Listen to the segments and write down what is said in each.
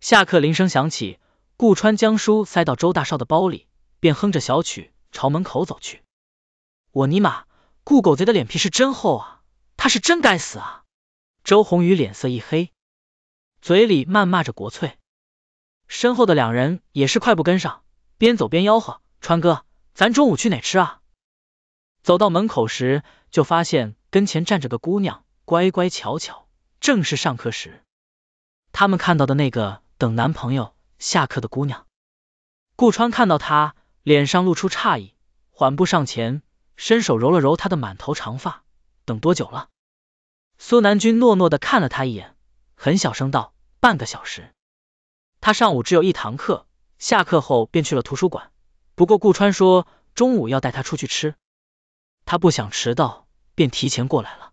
下课铃声响起，顾川将书塞到周大少的包里，便哼着小曲朝门口走去。我尼玛，顾狗贼的脸皮是真厚啊！他是真该死！啊！周宏宇脸色一黑，嘴里谩骂着国粹。身后的两人也是快步跟上，边走边吆喝：“川哥，咱中午去哪吃？”啊？”走到门口时，就发现跟前站着个姑娘，乖乖巧巧，正是上课时他们看到的那个。等男朋友下课的姑娘，顾川看到她脸上露出诧异，缓步上前，伸手揉了揉她的满头长发。等多久了？苏南君诺诺的看了他一眼，很小声道：“半个小时。”他上午只有一堂课，下课后便去了图书馆。不过顾川说中午要带他出去吃，他不想迟到，便提前过来了。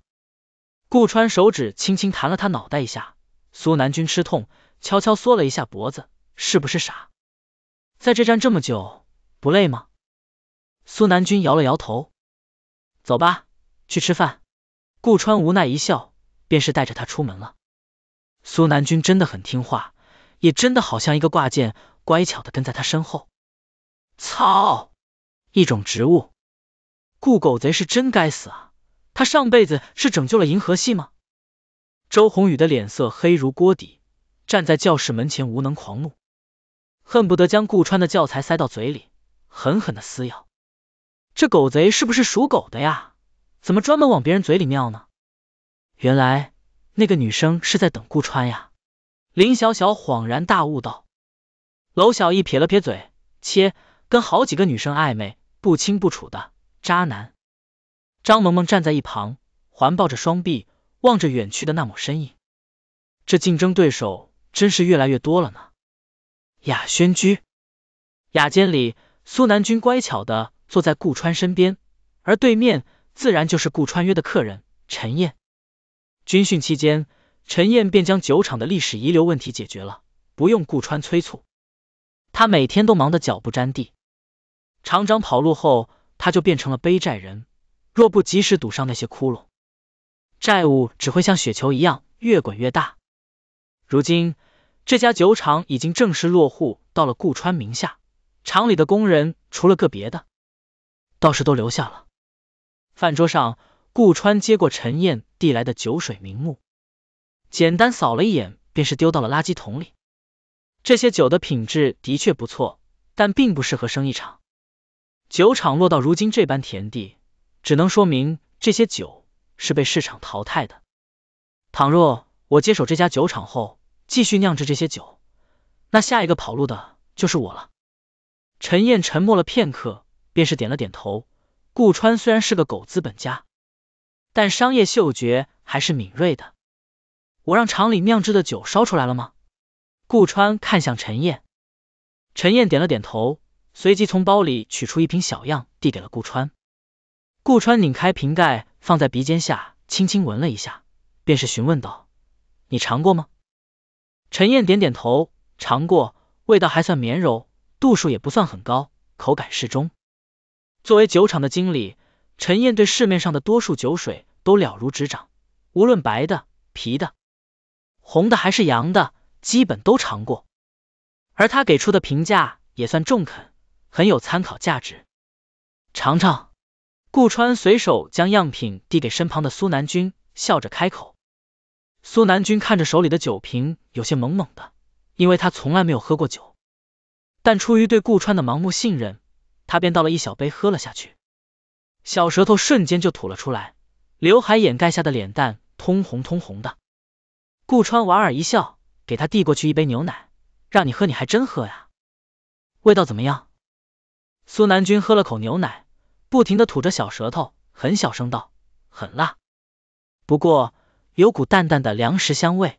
顾川手指轻轻弹了他脑袋一下，苏南君吃痛。悄悄缩了一下脖子，是不是傻？在这站这么久，不累吗？苏南君摇了摇头，走吧，去吃饭。顾川无奈一笑，便是带着他出门了。苏南君真的很听话，也真的好像一个挂件，乖巧的跟在他身后。操！一种植物，顾狗贼是真该死啊！他上辈子是拯救了银河系吗？周宏宇的脸色黑如锅底。站在教室门前，无能狂怒，恨不得将顾川的教材塞到嘴里，狠狠的撕咬。这狗贼是不是属狗的呀？怎么专门往别人嘴里尿呢？原来那个女生是在等顾川呀！林小小恍然大悟道。娄小艺撇了撇嘴，切，跟好几个女生暧昧不清不楚的渣男。张萌萌站在一旁，环抱着双臂，望着远去的那抹身影。这竞争对手。真是越来越多了呢。雅轩居雅间里，苏南君乖巧的坐在顾川身边，而对面自然就是顾川约的客人陈燕。军训期间，陈燕便将酒厂的历史遗留问题解决了，不用顾川催促，他每天都忙得脚不沾地。厂长跑路后，他就变成了背债人，若不及时堵上那些窟窿，债务只会像雪球一样越滚越大。如今。这家酒厂已经正式落户到了顾川名下，厂里的工人除了个别的，倒是都留下了。饭桌上，顾川接过陈燕递来的酒水名目，简单扫了一眼，便是丢到了垃圾桶里。这些酒的品质的确不错，但并不适合生意场。酒厂落到如今这般田地，只能说明这些酒是被市场淘汰的。倘若我接手这家酒厂后，继续酿制这些酒，那下一个跑路的就是我了。陈燕沉默了片刻，便是点了点头。顾川虽然是个狗资本家，但商业嗅觉还是敏锐的。我让厂里酿制的酒烧出来了吗？顾川看向陈燕，陈燕点了点头，随即从包里取出一瓶小样，递给了顾川。顾川拧开瓶盖，放在鼻尖下轻轻闻了一下，便是询问道：“你尝过吗？”陈燕点点头，尝过，味道还算绵柔，度数也不算很高，口感适中。作为酒厂的经理，陈燕对市面上的多数酒水都了如指掌，无论白的、啤的、红的还是洋的，基本都尝过。而他给出的评价也算中肯，很有参考价值。尝尝。顾川随手将样品递给身旁的苏南军，笑着开口。苏南军看着手里的酒瓶，有些懵懵的，因为他从来没有喝过酒。但出于对顾川的盲目信任，他便倒了一小杯喝了下去，小舌头瞬间就吐了出来，刘海掩盖下的脸蛋通红通红的。顾川莞尔一笑，给他递过去一杯牛奶，让你喝，你还真喝呀？味道怎么样？苏南军喝了口牛奶，不停的吐着小舌头，很小声道，很辣，不过。有股淡淡的粮食香味，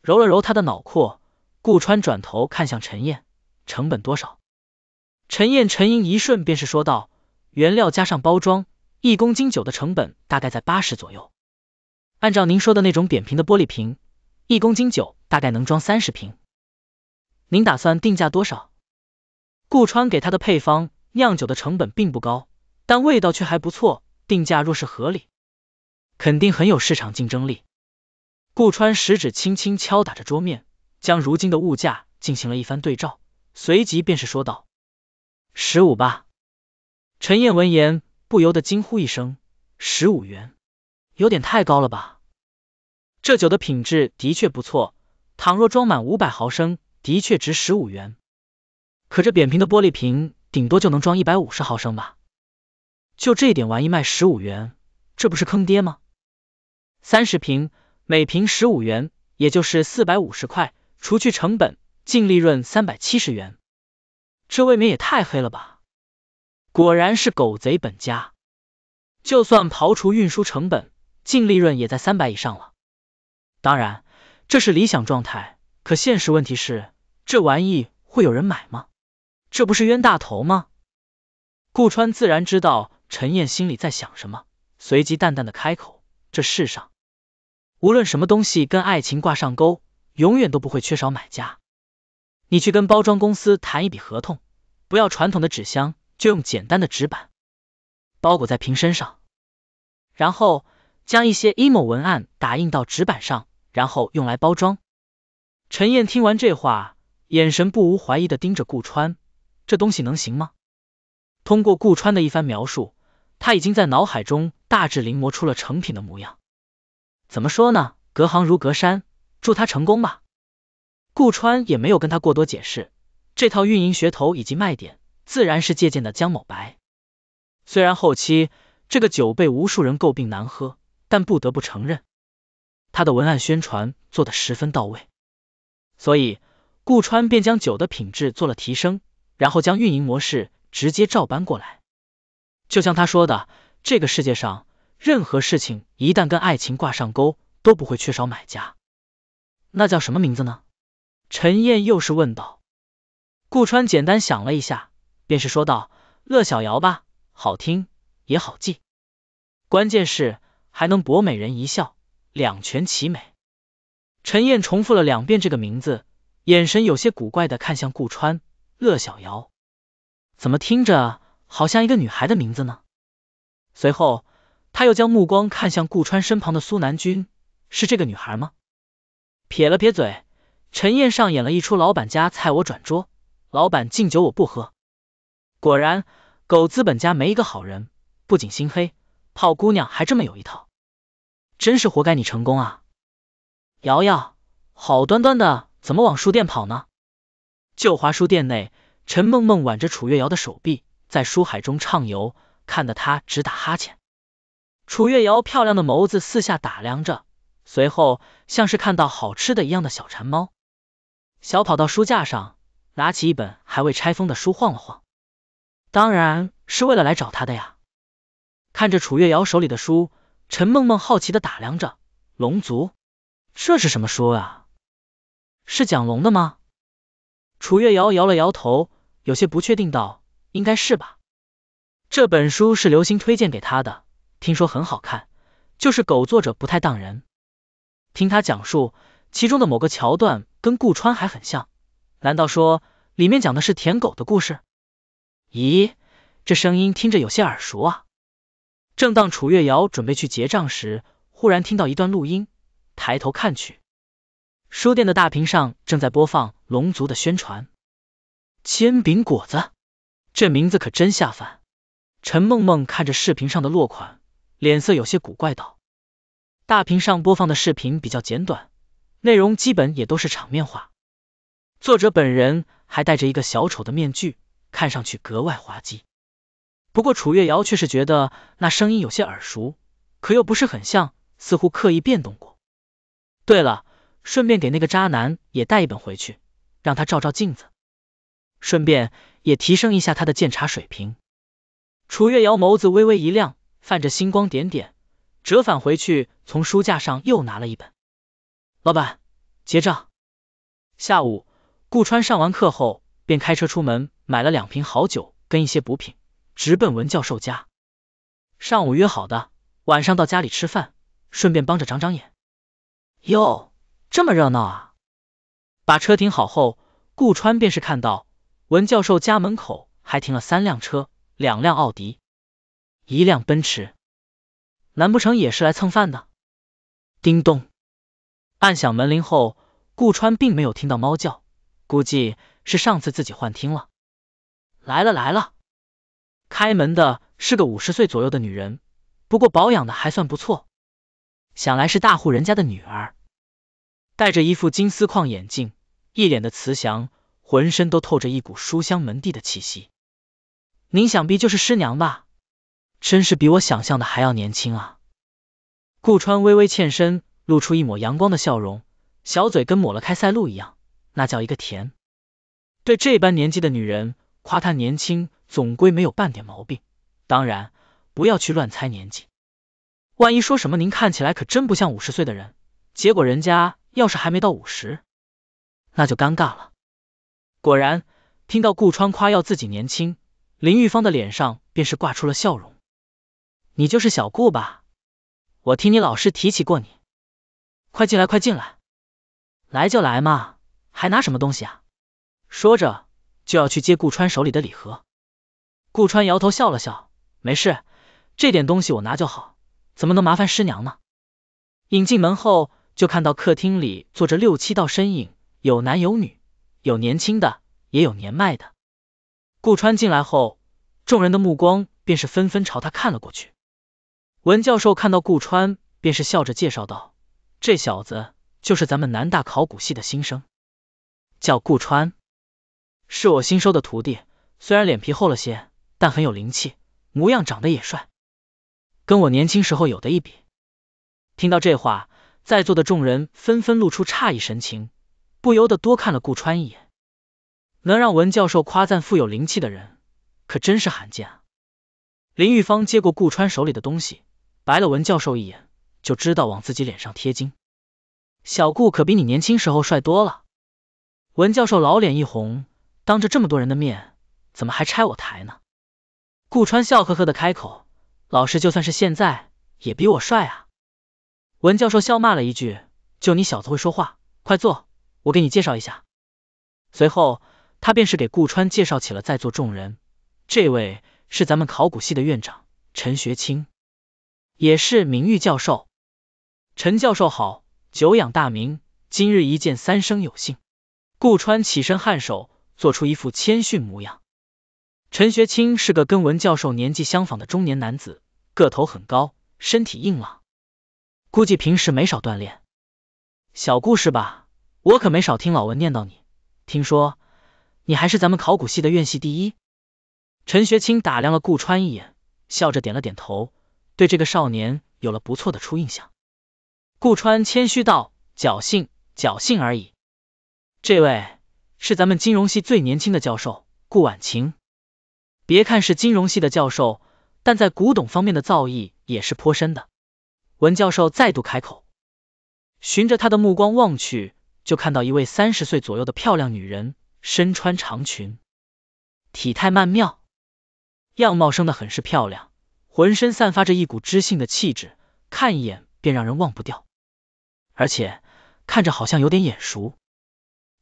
揉了揉他的脑阔，顾川转头看向陈燕，成本多少？陈燕沉吟一瞬，便是说道：原料加上包装，一公斤酒的成本大概在八十左右。按照您说的那种扁平的玻璃瓶，一公斤酒大概能装三十瓶。您打算定价多少？顾川给他的配方酿酒的成本并不高，但味道却还不错，定价若是合理。肯定很有市场竞争力。顾川食指轻轻敲打着桌面，将如今的物价进行了一番对照，随即便是说道：“十五吧。”陈燕闻言不由得惊呼一声：“十五元，有点太高了吧？”这酒的品质的确不错，倘若装满五百毫升，的确值十五元。可这扁平的玻璃瓶顶多就能装一百五十毫升吧？就这点玩意卖十五元，这不是坑爹吗？三十瓶，每瓶十五元，也就是四百五十块，除去成本，净利润三百七十元，这未免也太黑了吧！果然是狗贼本家，就算刨除运输成本，净利润也在三百以上了。当然，这是理想状态，可现实问题是，这玩意会有人买吗？这不是冤大头吗？顾川自然知道陈燕心里在想什么，随即淡淡的开口：“这世上。”无论什么东西跟爱情挂上钩，永远都不会缺少买家。你去跟包装公司谈一笔合同，不要传统的纸箱，就用简单的纸板包裹在瓶身上，然后将一些 emo 文案打印到纸板上，然后用来包装。陈燕听完这话，眼神不无怀疑的盯着顾川：“这东西能行吗？”通过顾川的一番描述，他已经在脑海中大致临摹出了成品的模样。怎么说呢？隔行如隔山，祝他成功吧。顾川也没有跟他过多解释，这套运营噱头以及卖点，自然是借鉴的江某白。虽然后期这个酒被无数人诟病难喝，但不得不承认，他的文案宣传做的十分到位。所以，顾川便将酒的品质做了提升，然后将运营模式直接照搬过来。就像他说的，这个世界上。任何事情一旦跟爱情挂上钩，都不会缺少买家。那叫什么名字呢？陈燕又是问道。顾川简单想了一下，便是说道：“乐小瑶吧，好听也好记，关键是还能博美人一笑，两全其美。”陈燕重复了两遍这个名字，眼神有些古怪的看向顾川。乐小瑶，怎么听着好像一个女孩的名字呢？随后。他又将目光看向顾川身旁的苏南君，是这个女孩吗？撇了撇嘴，陈燕上演了一出老板家菜我转桌，老板敬酒我不喝。果然，狗资本家没一个好人，不仅心黑，泡姑娘还这么有一套，真是活该你成功。啊！瑶瑶，好端端的怎么往书店跑呢？旧华书店内，陈梦梦挽着楚月瑶的手臂，在书海中畅游，看得她直打哈欠。楚月瑶漂亮的眸子四下打量着，随后像是看到好吃的一样的小馋猫，小跑到书架上，拿起一本还未拆封的书晃了晃，当然是为了来找他的呀。看着楚月瑶手里的书，陈梦梦好奇的打量着，《龙族》，这是什么书啊？是讲龙的吗？楚月瑶摇了摇头，有些不确定道：“应该是吧，这本书是刘星推荐给他的。”听说很好看，就是狗作者不太当人。听他讲述其中的某个桥段，跟顾川还很像。难道说里面讲的是舔狗的故事？咦，这声音听着有些耳熟啊！正当楚月瑶准备去结账时，忽然听到一段录音，抬头看去，书店的大屏上正在播放《龙族》的宣传。煎饼果子，这名字可真下饭。陈梦梦看着视频上的落款。脸色有些古怪道：“大屏上播放的视频比较简短，内容基本也都是场面化。作者本人还戴着一个小丑的面具，看上去格外滑稽。不过楚月瑶却是觉得那声音有些耳熟，可又不是很像，似乎刻意变动过。对了，顺便给那个渣男也带一本回去，让他照照镜子，顺便也提升一下他的鉴茶水平。”楚月瑶眸子微微一亮。泛着星光点点，折返回去，从书架上又拿了一本。老板，结账。下午，顾川上完课后，便开车出门，买了两瓶好酒跟一些补品，直奔文教授家。上午约好的，晚上到家里吃饭，顺便帮着长长眼。哟，这么热闹啊！把车停好后，顾川便是看到文教授家门口还停了三辆车，两辆奥迪。一辆奔驰，难不成也是来蹭饭的？叮咚，按响门铃后，顾川并没有听到猫叫，估计是上次自己幻听了。来了来了，开门的是个五十岁左右的女人，不过保养的还算不错，想来是大户人家的女儿，戴着一副金丝框眼镜，一脸的慈祥，浑身都透着一股书香门第的气息。您想必就是师娘吧？真是比我想象的还要年轻。啊！顾川微微欠身，露出一抹阳光的笑容，小嘴跟抹了开塞露一样，那叫一个甜。对这般年纪的女人，夸她年轻总归没有半点毛病。当然，不要去乱猜年纪，万一说什么您看起来可真不像五十岁的人，结果人家要是还没到五十，那就尴尬了。果然，听到顾川夸耀自己年轻，林玉芳的脸上便是挂出了笑容。你就是小顾吧？我听你老师提起过你。快进来，快进来，来就来嘛，还拿什么东西啊？说着就要去接顾川手里的礼盒。顾川摇头笑了笑，没事，这点东西我拿就好，怎么能麻烦师娘呢？引进门后，就看到客厅里坐着六七道身影，有男有女，有年轻的也有年迈的。顾川进来后，众人的目光便是纷纷朝他看了过去。文教授看到顾川，便是笑着介绍道：“这小子就是咱们南大考古系的新生，叫顾川，是我新收的徒弟。虽然脸皮厚了些，但很有灵气，模样长得也帅，跟我年轻时候有的一比。”听到这话，在座的众人纷纷露出诧异神情，不由得多看了顾川一眼。能让文教授夸赞富有灵气的人，可真是罕见。啊！林玉芳接过顾川手里的东西。白了文教授一眼，就知道往自己脸上贴金。小顾可比你年轻时候帅多了。文教授老脸一红，当着这么多人的面，怎么还拆我台呢？顾川笑呵呵的开口：“老师就算是现在，也比我帅啊。”文教授笑骂了一句：“就你小子会说话。”快坐，我给你介绍一下。随后，他便是给顾川介绍起了在座众人：“这位是咱们考古系的院长陈学清。”也是名誉教授，陈教授好，久仰大名，今日一见，三生有幸。顾川起身颔首，做出一副谦逊模样。陈学清是个跟文教授年纪相仿的中年男子，个头很高，身体硬朗，估计平时没少锻炼。小故事吧？我可没少听老文念叨你，听说你还是咱们考古系的院系第一。陈学清打量了顾川一眼，笑着点了点头。对这个少年有了不错的初印象，顾川谦虚道：“侥幸，侥幸而已。”这位是咱们金融系最年轻的教授顾婉晴，别看是金融系的教授，但在古董方面的造诣也是颇深的。文教授再度开口，循着他的目光望去，就看到一位三十岁左右的漂亮女人，身穿长裙，体态曼妙，样貌生的很是漂亮。浑身散发着一股知性的气质，看一眼便让人忘不掉，而且看着好像有点眼熟。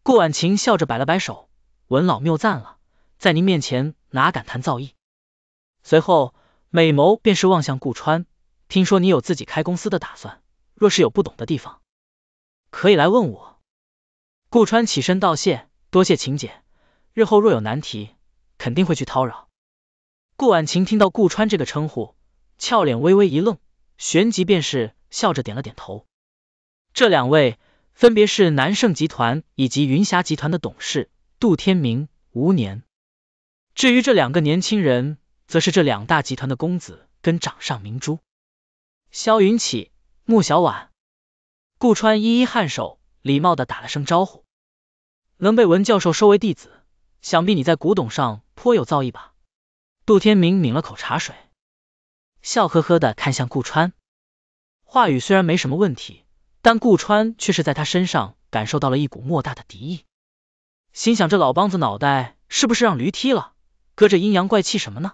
顾婉晴笑着摆了摆手：“文老谬赞了，在您面前哪敢谈造诣。”随后美眸便是望向顾川：“听说你有自己开公司的打算，若是有不懂的地方，可以来问我。”顾川起身道谢：“多谢秦姐，日后若有难题，肯定会去叨扰。”顾婉晴听到顾川这个称呼，俏脸微微一愣，旋即便是笑着点了点头。这两位分别是南盛集团以及云霞集团的董事杜天明、吴年。至于这两个年轻人，则是这两大集团的公子跟掌上明珠萧云起、穆小婉。顾川一一颔首，礼貌的打了声招呼。能被文教授收为弟子，想必你在古董上颇有造诣吧？陆天明抿了口茶水，笑呵呵的看向顾川，话语虽然没什么问题，但顾川却是在他身上感受到了一股莫大的敌意，心想这老梆子脑袋是不是让驴踢了？搁这阴阳怪气什么呢？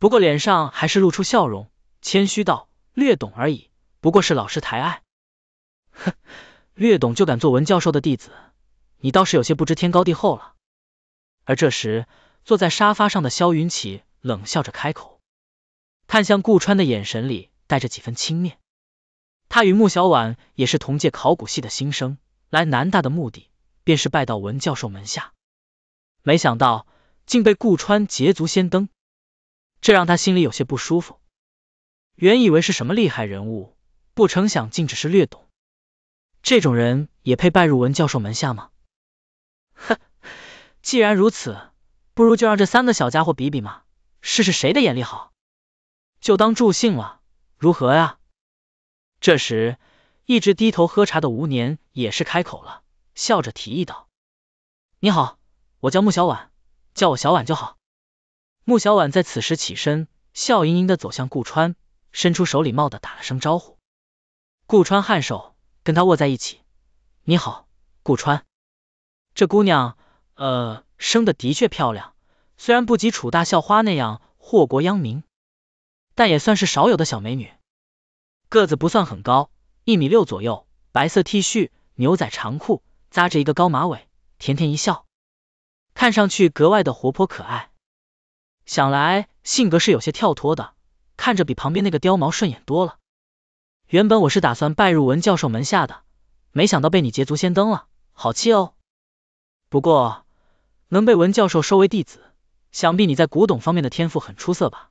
不过脸上还是露出笑容，谦虚道：“略懂而已，不过是老师抬爱。”哼，略懂就敢做文教授的弟子，你倒是有些不知天高地厚了。而这时，坐在沙发上的肖云起冷笑着开口，看向顾川的眼神里带着几分轻蔑。他与穆小婉也是同届考古系的新生，来南大的目的便是拜到文教授门下，没想到竟被顾川捷足先登，这让他心里有些不舒服。原以为是什么厉害人物，不成想竟只是略懂，这种人也配拜入文教授门下吗？哼，既然如此。不如就让这三个小家伙比比嘛，试试谁的眼力好，就当助兴了，如何呀？这时，一直低头喝茶的吴年也是开口了，笑着提议道：“你好，我叫穆小婉，叫我小婉就好。”穆小婉在此时起身，笑盈盈的走向顾川，伸出手礼貌的打了声招呼。顾川颔首，跟他握在一起：“你好，顾川。”这姑娘……呃。生的的确漂亮，虽然不及楚大校花那样祸国殃民，但也算是少有的小美女。个子不算很高，一米六左右，白色 T 恤、牛仔长裤，扎着一个高马尾，甜甜一笑，看上去格外的活泼可爱。想来性格是有些跳脱的，看着比旁边那个貂毛顺眼多了。原本我是打算拜入文教授门下的，没想到被你捷足先登了，好气哦。不过。能被文教授收为弟子，想必你在古董方面的天赋很出色吧？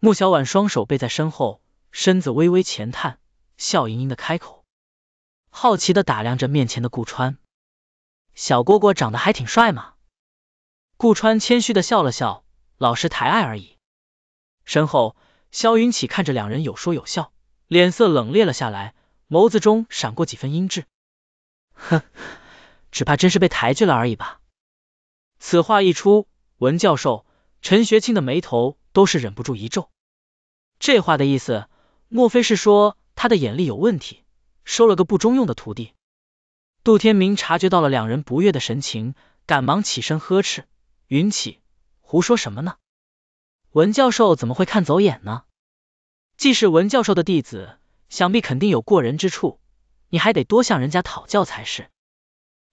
穆小婉双手背在身后，身子微微前探，笑盈盈的开口，好奇的打量着面前的顾川，小蝈蝈长得还挺帅嘛。顾川谦虚的笑了笑，老师抬爱而已。身后，萧云起看着两人有说有笑，脸色冷冽了下来，眸子中闪过几分阴鸷，哼，只怕真是被抬举了而已吧。此话一出，文教授、陈学清的眉头都是忍不住一皱。这话的意思，莫非是说他的眼力有问题，收了个不中用的徒弟？杜天明察觉到了两人不悦的神情，赶忙起身呵斥：“云起，胡说什么呢？文教授怎么会看走眼呢？既是文教授的弟子，想必肯定有过人之处，你还得多向人家讨教才是。”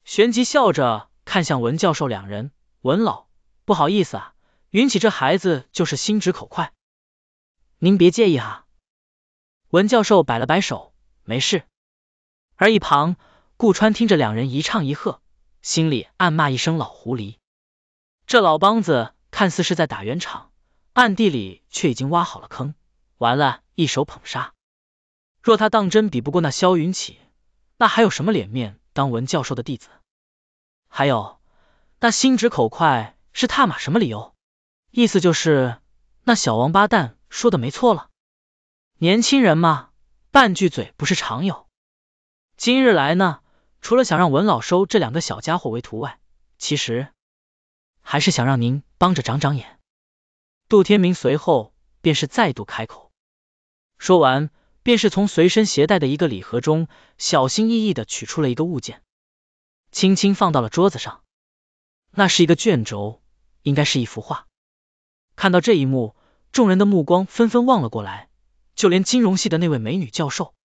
旋即笑着。看向文教授两人，文老不好意思啊，云起这孩子就是心直口快，您别介意哈。文教授摆了摆手，没事。而一旁顾川听着两人一唱一和，心里暗骂一声老狐狸。这老梆子看似是在打圆场，暗地里却已经挖好了坑，完了，一手捧杀。若他当真比不过那萧云起，那还有什么脸面当文教授的弟子？还有，那心直口快是踏马什么理由？意思就是那小王八蛋说的没错了。年轻人嘛，半句嘴不是常有。今日来呢，除了想让文老收这两个小家伙为徒外，其实还是想让您帮着长长眼。杜天明随后便是再度开口，说完便是从随身携带的一个礼盒中，小心翼翼的取出了一个物件。轻轻放到了桌子上，那是一个卷轴，应该是一幅画。看到这一幕，众人的目光纷纷望了过来，就连金融系的那位美女教授，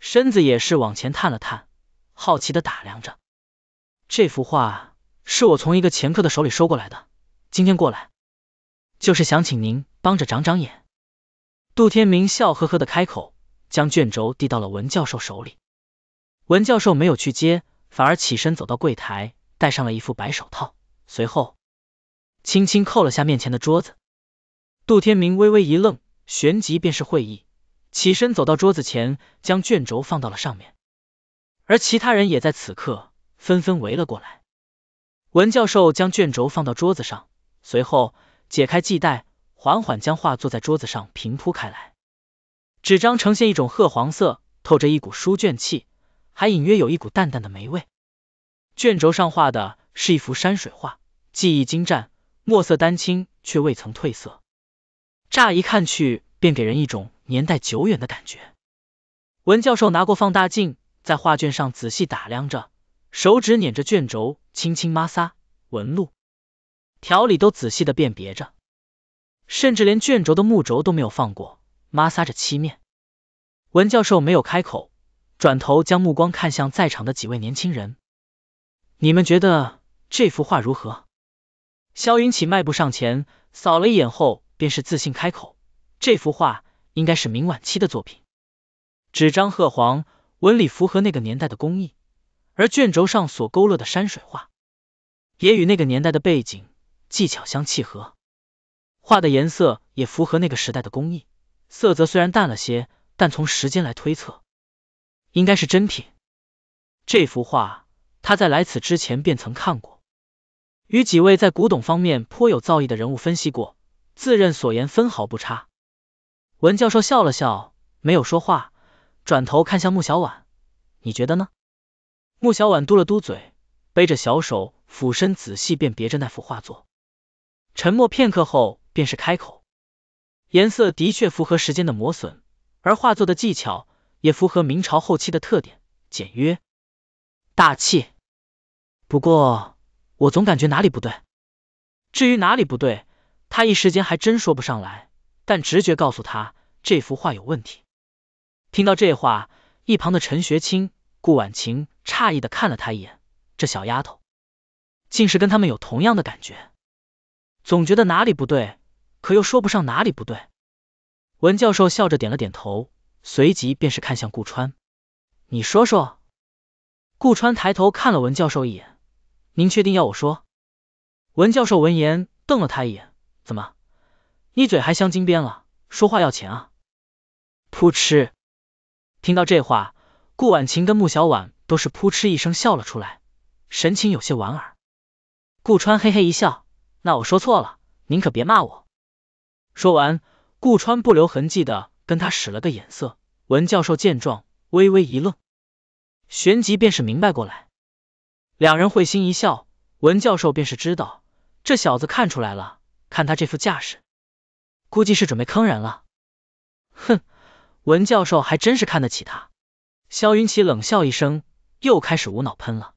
身子也是往前探了探，好奇的打量着。这幅画是我从一个前客的手里收过来的，今天过来，就是想请您帮着长长眼。杜天明笑呵呵的开口，将卷轴递到了文教授手里。文教授没有去接。反而起身走到柜台，戴上了一副白手套，随后轻轻扣了下面前的桌子。杜天明微微一愣，旋即便是会意，起身走到桌子前，将卷轴放到了上面。而其他人也在此刻纷纷围了过来。文教授将卷轴放到桌子上，随后解开系带，缓缓将画坐在桌子上平铺开来。纸张呈现一种褐黄色，透着一股书卷气。还隐约有一股淡淡的霉味。卷轴上画的是一幅山水画，技艺精湛，墨色丹青却未曾褪色。乍一看去，便给人一种年代久远的感觉。文教授拿过放大镜，在画卷上仔细打量着，手指捻着卷轴，轻轻摩挲，纹路条理都仔细的辨别着，甚至连卷轴的木轴都没有放过，摩挲着漆面。文教授没有开口。转头将目光看向在场的几位年轻人，你们觉得这幅画如何？萧云起迈步上前，扫了一眼后，便是自信开口：“这幅画应该是明晚期的作品，纸张褐黄，纹理符合那个年代的工艺，而卷轴上所勾勒的山水画也与那个年代的背景技巧相契合，画的颜色也符合那个时代的工艺，色泽虽然淡了些，但从时间来推测。”应该是真品。这幅画，他在来此之前便曾看过，与几位在古董方面颇有造诣的人物分析过，自认所言分毫不差。文教授笑了笑，没有说话，转头看向穆小婉：“你觉得呢？”穆小婉嘟了嘟嘴，背着小手，俯身仔细辨别着那幅画作。沉默片刻后，便是开口：“颜色的确符合时间的磨损，而画作的技巧……”也符合明朝后期的特点，简约大气。不过我总感觉哪里不对。至于哪里不对，他一时间还真说不上来，但直觉告诉他这幅画有问题。听到这话，一旁的陈学清、顾婉晴诧异的看了他一眼，这小丫头竟是跟他们有同样的感觉，总觉得哪里不对，可又说不上哪里不对。文教授笑着点了点头。随即便是看向顾川，你说说。顾川抬头看了文教授一眼，您确定要我说？文教授闻言瞪了他一眼，怎么，你嘴还镶金边了？说话要钱啊？噗嗤！听到这话，顾婉晴跟穆小婉都是噗嗤一声笑了出来，神情有些莞尔。顾川嘿嘿一笑，那我说错了，您可别骂我。说完，顾川不留痕迹的。跟他使了个眼色，文教授见状微微一愣，旋即便是明白过来，两人会心一笑，文教授便是知道这小子看出来了，看他这副架势，估计是准备坑人了。哼，文教授还真是看得起他。肖云奇冷笑一声，又开始无脑喷了。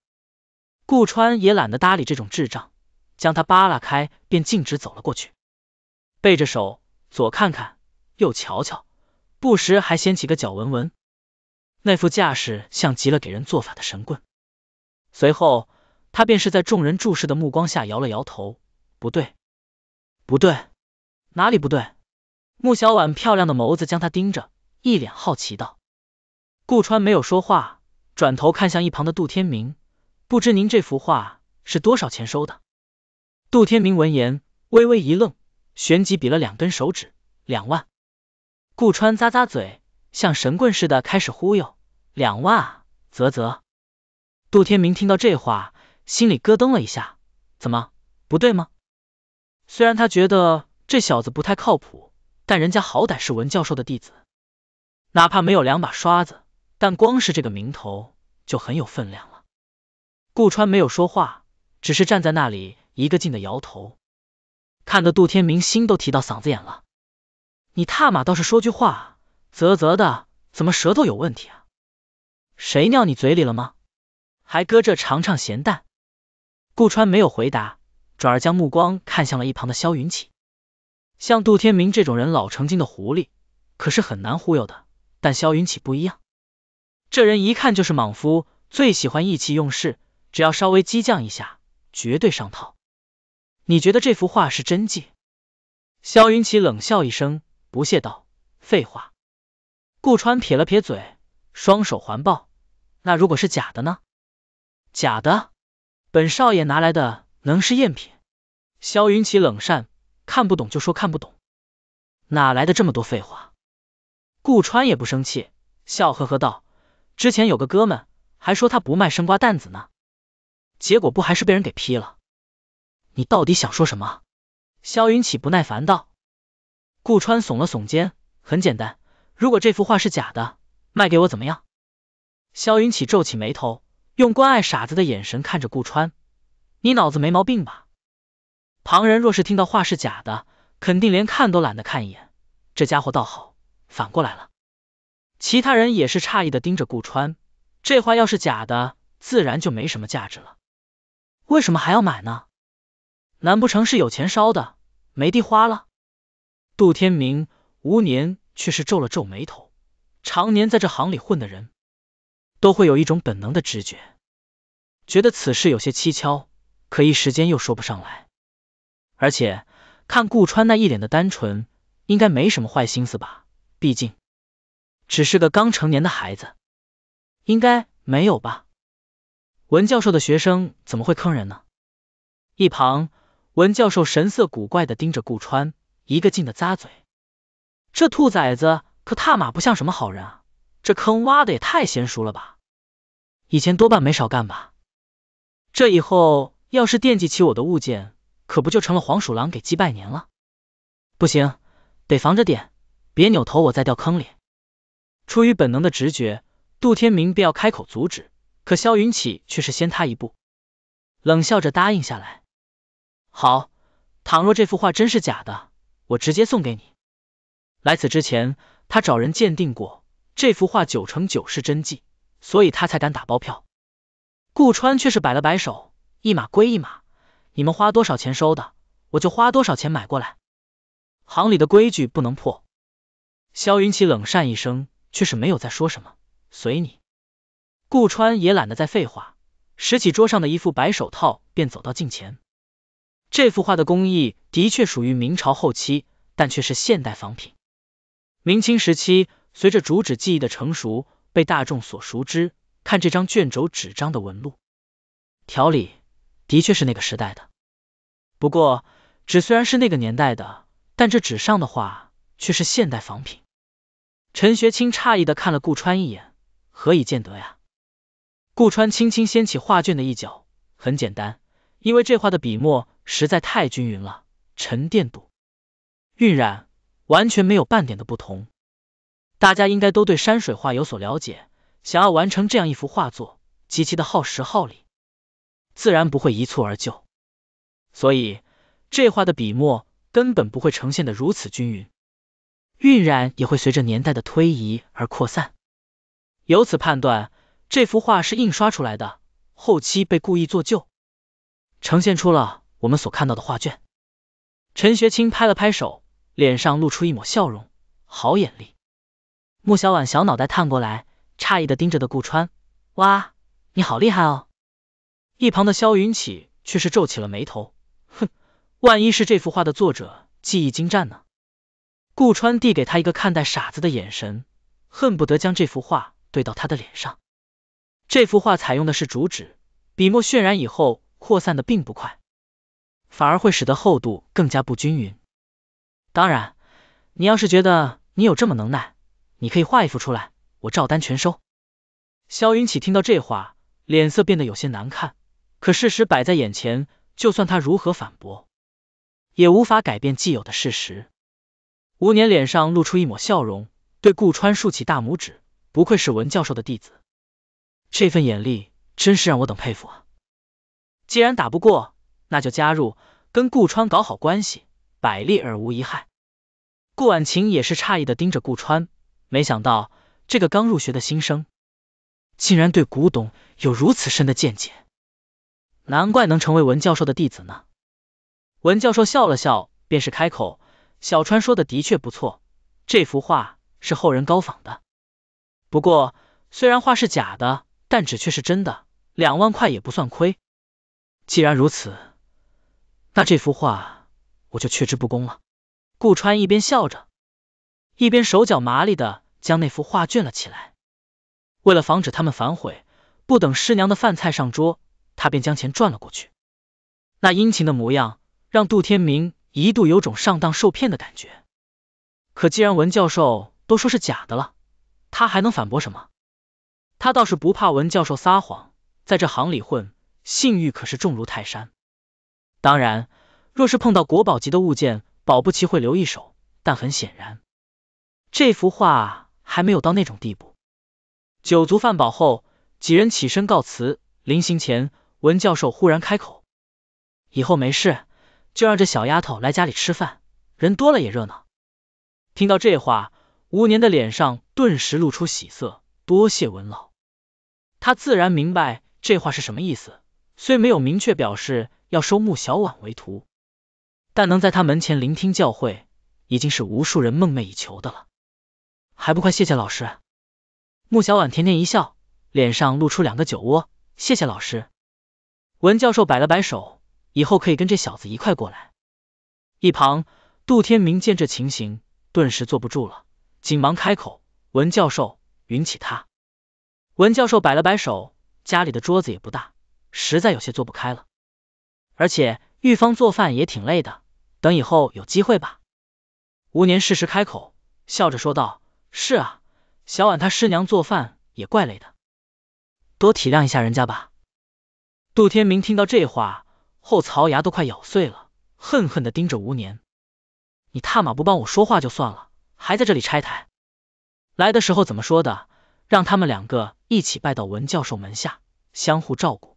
顾川也懒得搭理这种智障，将他扒拉开，便径直走了过去，背着手左看看，右瞧瞧。不时还掀起个脚纹纹，那副架势像极了给人做法的神棍。随后，他便是在众人注视的目光下摇了摇头：“不对，不对，哪里不对？”穆小婉漂亮的眸子将他盯着，一脸好奇道：“顾川没有说话，转头看向一旁的杜天明，不知您这幅画是多少钱收的？”杜天明闻言微微一愣，旋即比了两根手指：“两万。”顾川咂咂嘴，像神棍似的开始忽悠：“两万，啧啧。”杜天明听到这话，心里咯噔了一下，怎么不对吗？虽然他觉得这小子不太靠谱，但人家好歹是文教授的弟子，哪怕没有两把刷子，但光是这个名头就很有分量了。顾川没有说话，只是站在那里一个劲的摇头，看得杜天明心都提到嗓子眼了。你踏马倒是说句话！啧啧的，怎么舌头有问题啊？谁尿你嘴里了吗？还搁这尝尝咸淡？顾川没有回答，转而将目光看向了一旁的萧云起。像杜天明这种人老成精的狐狸，可是很难忽悠的。但萧云起不一样，这人一看就是莽夫，最喜欢意气用事，只要稍微激将一下，绝对上套。你觉得这幅画是真迹？萧云起冷笑一声。不屑道：“废话。”顾川撇了撇嘴，双手环抱。那如果是假的呢？假的？本少爷拿来的能是赝品？萧云起冷善，看不懂就说看不懂，哪来的这么多废话？顾川也不生气，笑呵呵道：“之前有个哥们还说他不卖生瓜蛋子呢，结果不还是被人给劈了？你到底想说什么？”萧云起不耐烦道。顾川耸了耸肩，很简单，如果这幅画是假的，卖给我怎么样？肖云起皱起眉头，用关爱傻子的眼神看着顾川，你脑子没毛病吧？旁人若是听到画是假的，肯定连看都懒得看一眼，这家伙倒好，反过来了。其他人也是诧异的盯着顾川，这画要是假的，自然就没什么价值了，为什么还要买呢？难不成是有钱烧的，没地花了？杜天明、吴年却是皱了皱眉头。常年在这行里混的人，都会有一种本能的直觉，觉得此事有些蹊跷，可一时间又说不上来。而且看顾川那一脸的单纯，应该没什么坏心思吧？毕竟只是个刚成年的孩子，应该没有吧？文教授的学生怎么会坑人呢？一旁，文教授神色古怪的盯着顾川。一个劲的咂嘴，这兔崽子可踏马不像什么好人啊！这坑挖的也太娴熟了吧，以前多半没少干吧？这以后要是惦记起我的物件，可不就成了黄鼠狼给鸡拜年了？不行，得防着点，别扭头我再掉坑里。出于本能的直觉，杜天明便要开口阻止，可萧云起却是先他一步，冷笑着答应下来。好，倘若这幅画真是假的。我直接送给你。来此之前，他找人鉴定过，这幅画九成九是真迹，所以他才敢打包票。顾川却是摆了摆手，一码归一码，你们花多少钱收的，我就花多少钱买过来，行里的规矩不能破。萧云奇冷善一声，却是没有再说什么，随你。顾川也懒得再废话，拾起桌上的一副白手套，便走到近前。这幅画的工艺的确属于明朝后期，但却是现代仿品。明清时期，随着竹纸技艺的成熟，被大众所熟知。看这张卷轴纸张的纹路、条理，的确是那个时代的。不过，纸虽然是那个年代的，但这纸上的画却是现代仿品。陈学清诧异的看了顾川一眼，何以见得呀？顾川轻轻掀起画卷的一角，很简单，因为这画的笔墨。实在太均匀了，沉淀度、晕染完全没有半点的不同。大家应该都对山水画有所了解，想要完成这样一幅画作，极其的耗时耗力，自然不会一蹴而就。所以这画的笔墨根本不会呈现的如此均匀，晕染也会随着年代的推移而扩散。由此判断，这幅画是印刷出来的，后期被故意做旧，呈现出了。我们所看到的画卷，陈学清拍了拍手，脸上露出一抹笑容，好眼力！穆小婉小脑袋探过来，诧异的盯着的顾川，哇，你好厉害哦！一旁的萧云起却是皱起了眉头，哼，万一是这幅画的作者技艺精湛呢？顾川递给他一个看待傻子的眼神，恨不得将这幅画对到他的脸上。这幅画采用的是竹纸，笔墨渲染以后扩散的并不快。反而会使得厚度更加不均匀。当然，你要是觉得你有这么能耐，你可以画一幅出来，我照单全收。萧云起听到这话，脸色变得有些难看。可事实摆在眼前，就算他如何反驳，也无法改变既有的事实。吴年脸上露出一抹笑容，对顾川竖起大拇指：“不愧是文教授的弟子，这份眼力真是让我等佩服啊！”既然打不过，那就加入，跟顾川搞好关系，百利而无一害。顾婉晴也是诧异的盯着顾川，没想到这个刚入学的新生，竟然对古董有如此深的见解，难怪能成为文教授的弟子呢。文教授笑了笑，便是开口：“小川说的的确不错，这幅画是后人高仿的。不过虽然画是假的，但纸却是真的，两万块也不算亏。既然如此。”那这幅画我就却之不恭了。顾川一边笑着，一边手脚麻利的将那幅画卷了起来。为了防止他们反悔，不等师娘的饭菜上桌，他便将钱转了过去。那殷勤的模样，让杜天明一度有种上当受骗的感觉。可既然文教授都说是假的了，他还能反驳什么？他倒是不怕文教授撒谎，在这行里混，信誉可是重如泰山。当然，若是碰到国宝级的物件，保不齐会留一手。但很显然，这幅画还没有到那种地步。酒足饭饱后，几人起身告辞。临行前，文教授忽然开口：“以后没事，就让这小丫头来家里吃饭，人多了也热闹。”听到这话，吴年的脸上顿时露出喜色。多谢文老，他自然明白这话是什么意思。虽没有明确表示要收穆小婉为徒，但能在他门前聆听教诲，已经是无数人梦寐以求的了。还不快谢谢老师！穆小婉甜甜一笑，脸上露出两个酒窝，谢谢老师。文教授摆了摆手，以后可以跟这小子一块过来。一旁杜天明见这情形，顿时坐不住了，紧忙开口：“文教授，允起他。”文教授摆了摆手，家里的桌子也不大。实在有些做不开了，而且玉芳做饭也挺累的，等以后有机会吧。吴年适时开口，笑着说道：“是啊，小婉她师娘做饭也怪累的，多体谅一下人家吧。”杜天明听到这话，后槽牙都快咬碎了，恨恨的盯着吴年：“你踏马不帮我说话就算了，还在这里拆台！来的时候怎么说的？让他们两个一起拜到文教授门下，相互照顾。”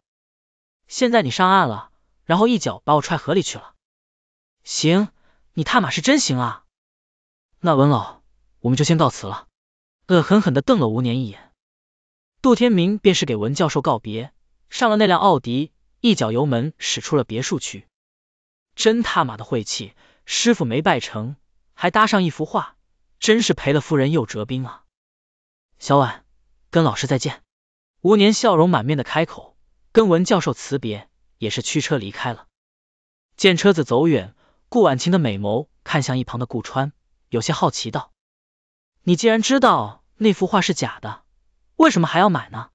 现在你上岸了，然后一脚把我踹河里去了，行，你踏马是真行啊！那文老，我们就先告辞了。恶狠狠的瞪了吴年一眼，杜天明便是给文教授告别，上了那辆奥迪，一脚油门驶出了别墅区。真他妈的晦气，师傅没拜成，还搭上一幅画，真是赔了夫人又折兵啊！小婉，跟老师再见。吴年笑容满面的开口。跟文教授辞别，也是驱车离开了。见车子走远，顾婉晴的美眸看向一旁的顾川，有些好奇道：“你既然知道那幅画是假的，为什么还要买呢？”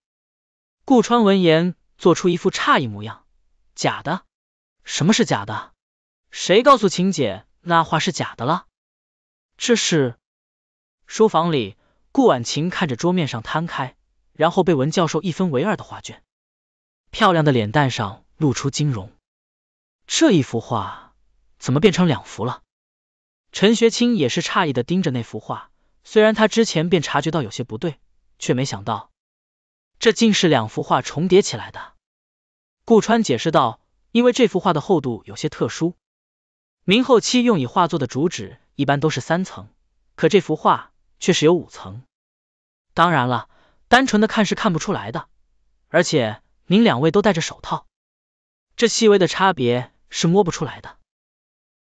顾川闻言，做出一副诧异模样：“假的？什么是假的？谁告诉晴姐那画是假的了？”这是书房里，顾婉晴看着桌面上摊开，然后被文教授一分为二的画卷。漂亮的脸蛋上露出金容，这一幅画怎么变成两幅了？陈学清也是诧异的盯着那幅画，虽然他之前便察觉到有些不对，却没想到这竟是两幅画重叠起来的。顾川解释道：“因为这幅画的厚度有些特殊，明后期用以画作的主旨一般都是三层，可这幅画却是有五层。当然了，单纯的看是看不出来的，而且……”您两位都戴着手套，这细微的差别是摸不出来的。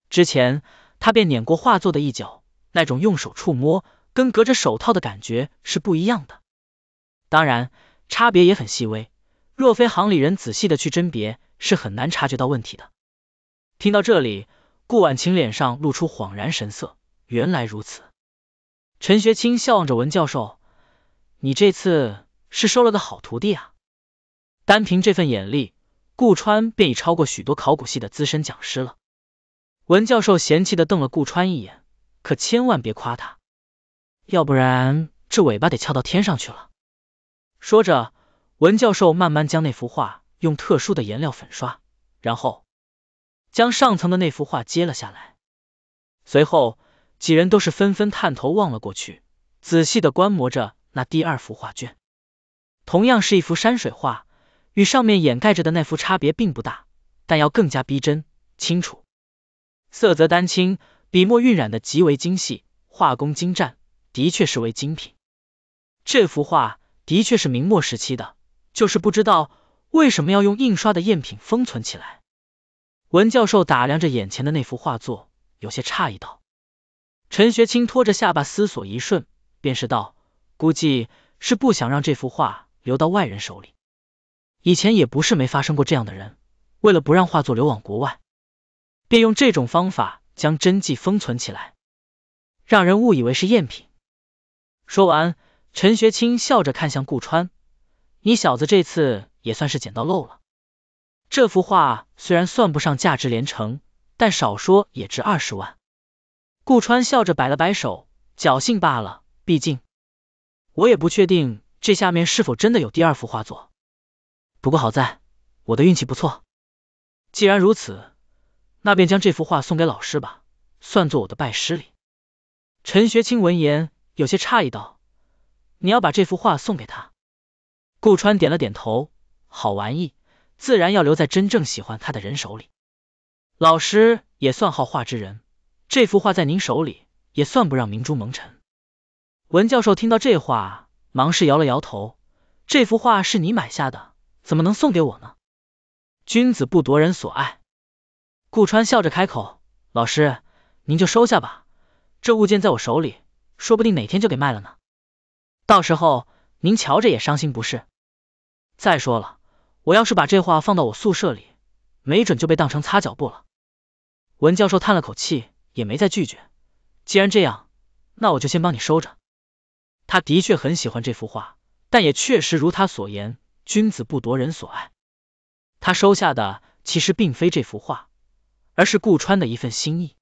之前他便碾过画作的一角，那种用手触摸跟隔着手套的感觉是不一样的。当然，差别也很细微，若非行里人仔细的去甄别，是很难察觉到问题的。听到这里，顾婉晴脸上露出恍然神色，原来如此。陈学清笑望着文教授：“你这次是收了个好徒弟啊。”单凭这份眼力，顾川便已超过许多考古系的资深讲师了。文教授嫌弃的瞪了顾川一眼，可千万别夸他，要不然这尾巴得翘到天上去了。说着，文教授慢慢将那幅画用特殊的颜料粉刷，然后将上层的那幅画揭了下来。随后，几人都是纷纷探头望了过去，仔细的观摩着那第二幅画卷，同样是一幅山水画。与上面掩盖着的那幅差别并不大，但要更加逼真、清楚。色泽丹青，笔墨晕染的极为精细，画工精湛，的确是为精品。这幅画的确是明末时期的，就是不知道为什么要用印刷的赝品封存起来。文教授打量着眼前的那幅画作，有些诧异道：“陈学清，托着下巴思索一瞬，便是道：估计是不想让这幅画流到外人手里。”以前也不是没发生过这样的人，为了不让画作流往国外，便用这种方法将真迹封存起来，让人误以为是赝品。说完，陈学清笑着看向顾川：“你小子这次也算是捡到漏了。这幅画虽然算不上价值连城，但少说也值二十万。”顾川笑着摆了摆手：“侥幸罢了，毕竟我也不确定这下面是否真的有第二幅画作。”不过好在，我的运气不错。既然如此，那便将这幅画送给老师吧，算作我的拜师礼。陈学清闻言有些诧异道：“你要把这幅画送给他？”顾川点了点头：“好玩意，自然要留在真正喜欢他的人手里。老师也算好画之人，这幅画在您手里也算不让明珠蒙尘。”文教授听到这话，忙是摇了摇头：“这幅画是你买下的？”怎么能送给我呢？君子不夺人所爱。顾川笑着开口：“老师，您就收下吧，这物件在我手里，说不定哪天就给卖了呢。到时候您瞧着也伤心不是？再说了，我要是把这画放到我宿舍里，没准就被当成擦脚布了。”文教授叹了口气，也没再拒绝。既然这样，那我就先帮你收着。他的确很喜欢这幅画，但也确实如他所言。君子不夺人所爱。他收下的其实并非这幅画，而是顾川的一份心意。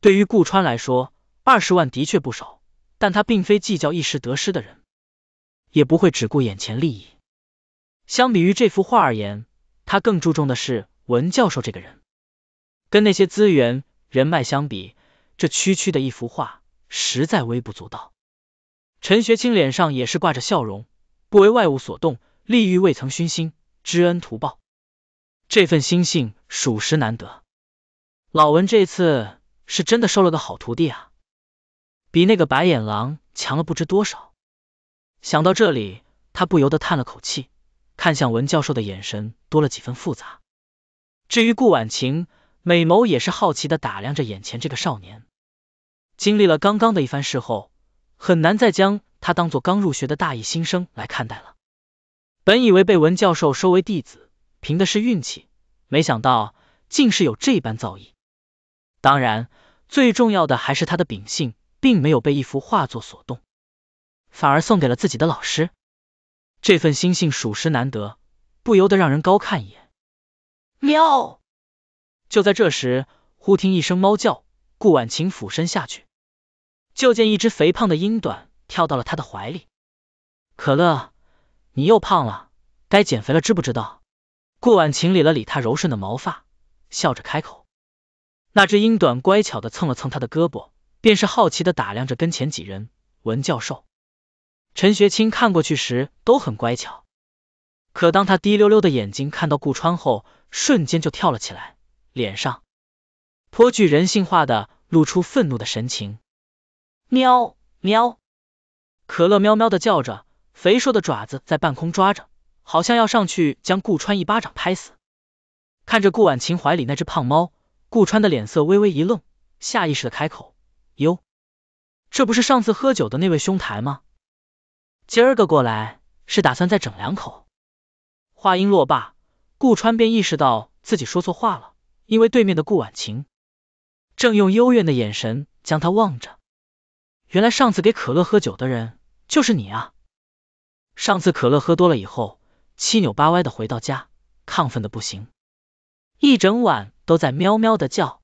对于顾川来说，二十万的确不少，但他并非计较一时得失的人，也不会只顾眼前利益。相比于这幅画而言，他更注重的是文教授这个人。跟那些资源人脉相比，这区区的一幅画实在微不足道。陈学清脸上也是挂着笑容，不为外物所动。利欲未曾熏心，知恩图报，这份心性属实难得。老文这次是真的收了个好徒弟，啊，比那个白眼狼强了不知多少。想到这里，他不由得叹了口气，看向文教授的眼神多了几分复杂。至于顾婉晴，美眸也是好奇的打量着眼前这个少年。经历了刚刚的一番事后，很难再将他当做刚入学的大一新生来看待了。本以为被文教授收为弟子，凭的是运气，没想到竟是有这般造诣。当然，最重要的还是他的秉性，并没有被一幅画作所动，反而送给了自己的老师。这份心性属实难得，不由得让人高看一眼。喵！就在这时，忽听一声猫叫，顾婉晴俯身下去，就见一只肥胖的英短跳到了他的怀里。可乐。你又胖了，该减肥了，知不知道？顾婉晴理了理他柔顺的毛发，笑着开口。那只英短乖巧的蹭了蹭他的胳膊，便是好奇的打量着跟前几人。文教授、陈学清看过去时都很乖巧，可当他滴溜溜的眼睛看到顾川后，瞬间就跳了起来，脸上颇具人性化的露出愤怒的神情。喵喵，可乐喵喵的叫着。肥硕的爪子在半空抓着，好像要上去将顾川一巴掌拍死。看着顾婉晴怀里那只胖猫，顾川的脸色微微一愣，下意识的开口：“哟，这不是上次喝酒的那位兄台吗？今儿个过来是打算再整两口？”话音落罢，顾川便意识到自己说错话了，因为对面的顾婉晴正用幽怨的眼神将他望着。原来上次给可乐喝酒的人就是你啊！上次可乐喝多了以后，七扭八歪的回到家，亢奋的不行，一整晚都在喵喵的叫，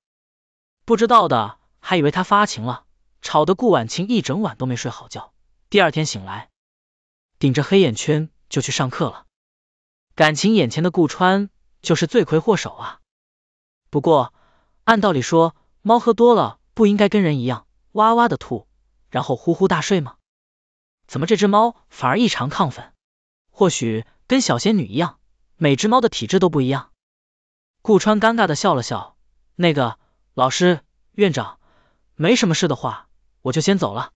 不知道的还以为他发情了，吵得顾婉清一整晚都没睡好觉，第二天醒来，顶着黑眼圈就去上课了，感情眼前的顾川就是罪魁祸首啊。不过按道理说，猫喝多了不应该跟人一样哇哇的吐，然后呼呼大睡吗？怎么这只猫反而异常亢奋？或许跟小仙女一样，每只猫的体质都不一样。顾川尴尬的笑了笑，那个老师院长，没什么事的话，我就先走了。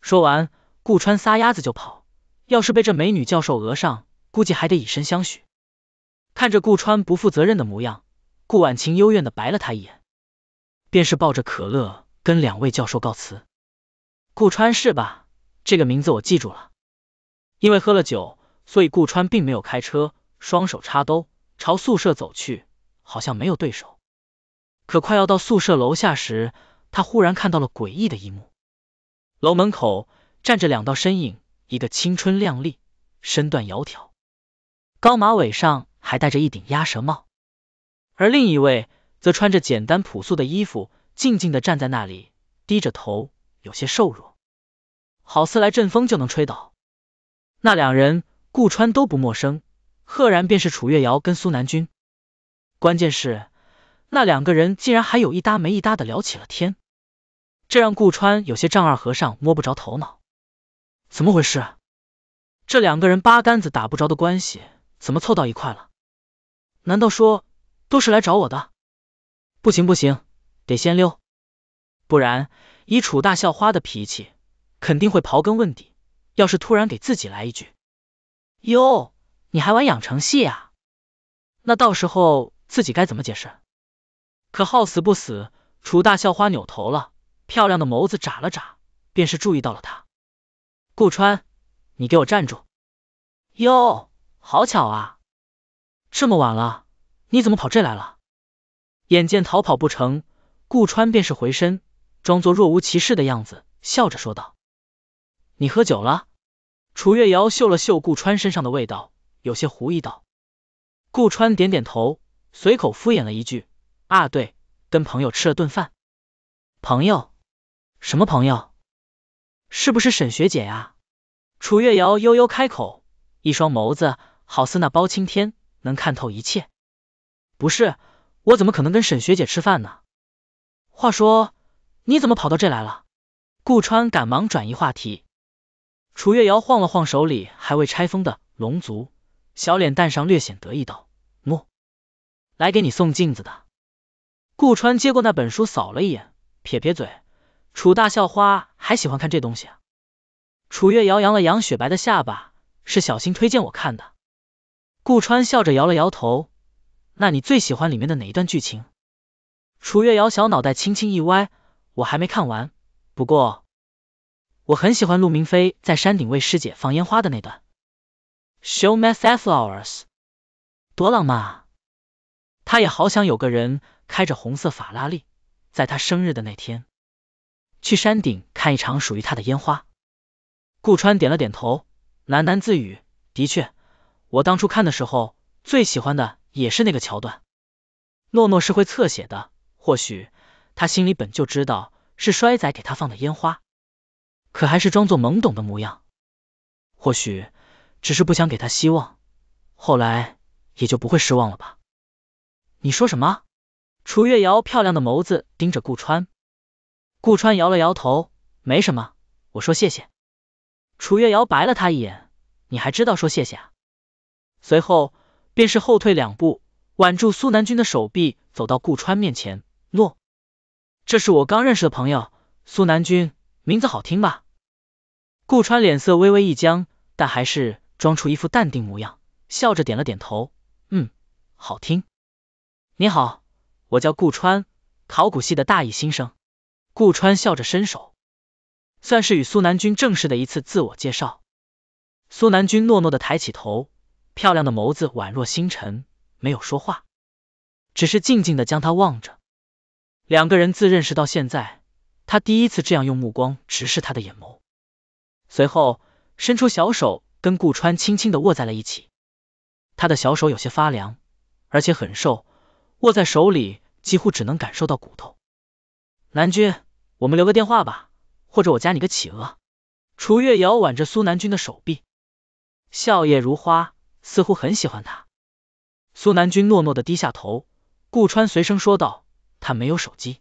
说完，顾川撒丫子就跑，要是被这美女教授讹上，估计还得以身相许。看着顾川不负责任的模样，顾婉晴幽怨的白了他一眼，便是抱着可乐跟两位教授告辞。顾川是吧？这个名字我记住了，因为喝了酒，所以顾川并没有开车，双手插兜朝宿舍走去，好像没有对手。可快要到宿舍楼下时，他忽然看到了诡异的一幕，楼门口站着两道身影，一个青春靓丽，身段窈窕，高马尾上还戴着一顶鸭舌帽，而另一位则穿着简单朴素的衣服，静静的站在那里，低着头，有些瘦弱。好似来阵风就能吹倒那两人，顾川都不陌生，赫然便是楚月瑶跟苏南君。关键是那两个人竟然还有一搭没一搭的聊起了天，这让顾川有些丈二和尚摸不着头脑。怎么回事？这两个人八竿子打不着的关系，怎么凑到一块了？难道说都是来找我的？不行不行，得先溜，不然以楚大校花的脾气。肯定会刨根问底，要是突然给自己来一句“哟，你还玩养成系啊”，那到时候自己该怎么解释？可好死不死，楚大校花扭头了，漂亮的眸子眨了眨，便是注意到了他。顾川，你给我站住！哟，好巧啊，这么晚了，你怎么跑这来了？眼见逃跑不成，顾川便是回身，装作若无其事的样子，笑着说道。你喝酒了？楚月瑶嗅了嗅顾川身上的味道，有些狐疑道。顾川点点头，随口敷衍了一句：“啊，对，跟朋友吃了顿饭。”朋友？什么朋友？是不是沈学姐呀？楚月瑶悠悠开口，一双眸子好似那包青天，能看透一切。不是，我怎么可能跟沈学姐吃饭呢？话说，你怎么跑到这来了？顾川赶忙转移话题。楚月瑶晃了晃手里还未拆封的龙族，小脸蛋上略显得意道：“木，来给你送镜子的。”顾川接过那本书扫了一眼，撇撇嘴：“楚大校花还喜欢看这东西？”楚月瑶扬了扬雪白的下巴：“是小新推荐我看的。”顾川笑着摇了摇头：“那你最喜欢里面的哪一段剧情？”楚月瑶小脑袋轻轻一歪：“我还没看完，不过……”我很喜欢陆明飞在山顶为师姐放烟花的那段，Show me the flowers，多浪漫啊！他也好想有个人开着红色法拉利，在他生日的那天，去山顶看一场属于他的烟花。顾川点了点头，喃喃自语：“的确，我当初看的时候，最喜欢的也是那个桥段。诺诺是会侧写的，或许他心里本就知道是衰仔给他放的烟花。”可还是装作懵懂的模样，或许只是不想给他希望，后来也就不会失望了吧？你说什么？楚月瑶漂亮的眸子盯着顾川，顾川摇了摇头，没什么，我说谢谢。楚月瑶白了他一眼，你还知道说谢谢？啊？随后便是后退两步，挽住苏南君的手臂，走到顾川面前，诺，这是我刚认识的朋友，苏南君，名字好听吧？顾川脸色微微一僵，但还是装出一副淡定模样，笑着点了点头。嗯，好听。你好，我叫顾川，考古系的大一新生。顾川笑着伸手，算是与苏南军正式的一次自我介绍。苏南军诺诺的抬起头，漂亮的眸子宛若星辰，没有说话，只是静静的将他望着。两个人自认识到现在，他第一次这样用目光直视他的眼眸。随后伸出小手，跟顾川轻轻的握在了一起。他的小手有些发凉，而且很瘦，握在手里几乎只能感受到骨头。南君，我们留个电话吧，或者我加你个企鹅。楚月瑶挽着苏南君的手臂，笑靥如花，似乎很喜欢他。苏南君诺诺的低下头，顾川随声说道，他没有手机。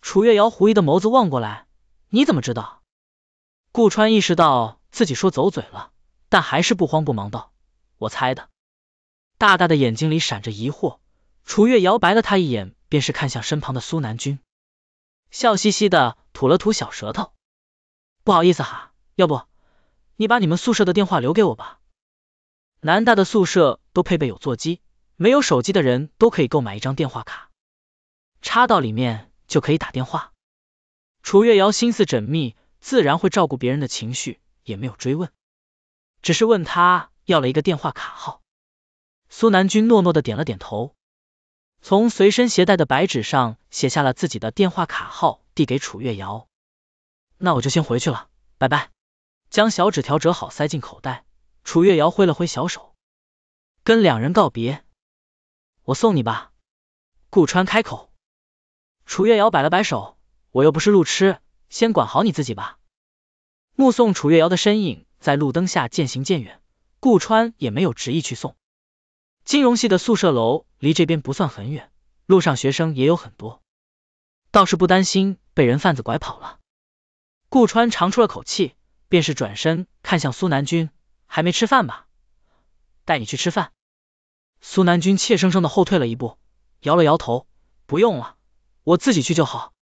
楚月瑶狐疑的眸子望过来，你怎么知道？顾川意识到自己说走嘴了，但还是不慌不忙道：“我猜的。”大大的眼睛里闪着疑惑。楚月瑶白了他一眼，便是看向身旁的苏南君，笑嘻嘻的吐了吐小舌头：“不好意思哈，要不你把你们宿舍的电话留给我吧。南大的宿舍都配备有座机，没有手机的人都可以购买一张电话卡，插到里面就可以打电话。”楚月瑶心思缜密。自然会照顾别人的情绪，也没有追问，只是问他要了一个电话卡号。苏南君诺诺的点了点头，从随身携带的白纸上写下了自己的电话卡号，递给楚月瑶。那我就先回去了，拜拜。将小纸条折好，塞进口袋。楚月瑶挥了挥小手，跟两人告别。我送你吧。顾川开口。楚月瑶摆了摆手，我又不是路痴。先管好你自己吧。目送楚月瑶的身影在路灯下渐行渐远，顾川也没有执意去送。金融系的宿舍楼离这边不算很远，路上学生也有很多，倒是不担心被人贩子拐跑了。顾川长出了口气，便是转身看向苏南军：“还没吃饭吧？带你去吃饭。”苏南军怯生生的后退了一步，摇了摇头：“不用了，我自己去就好。”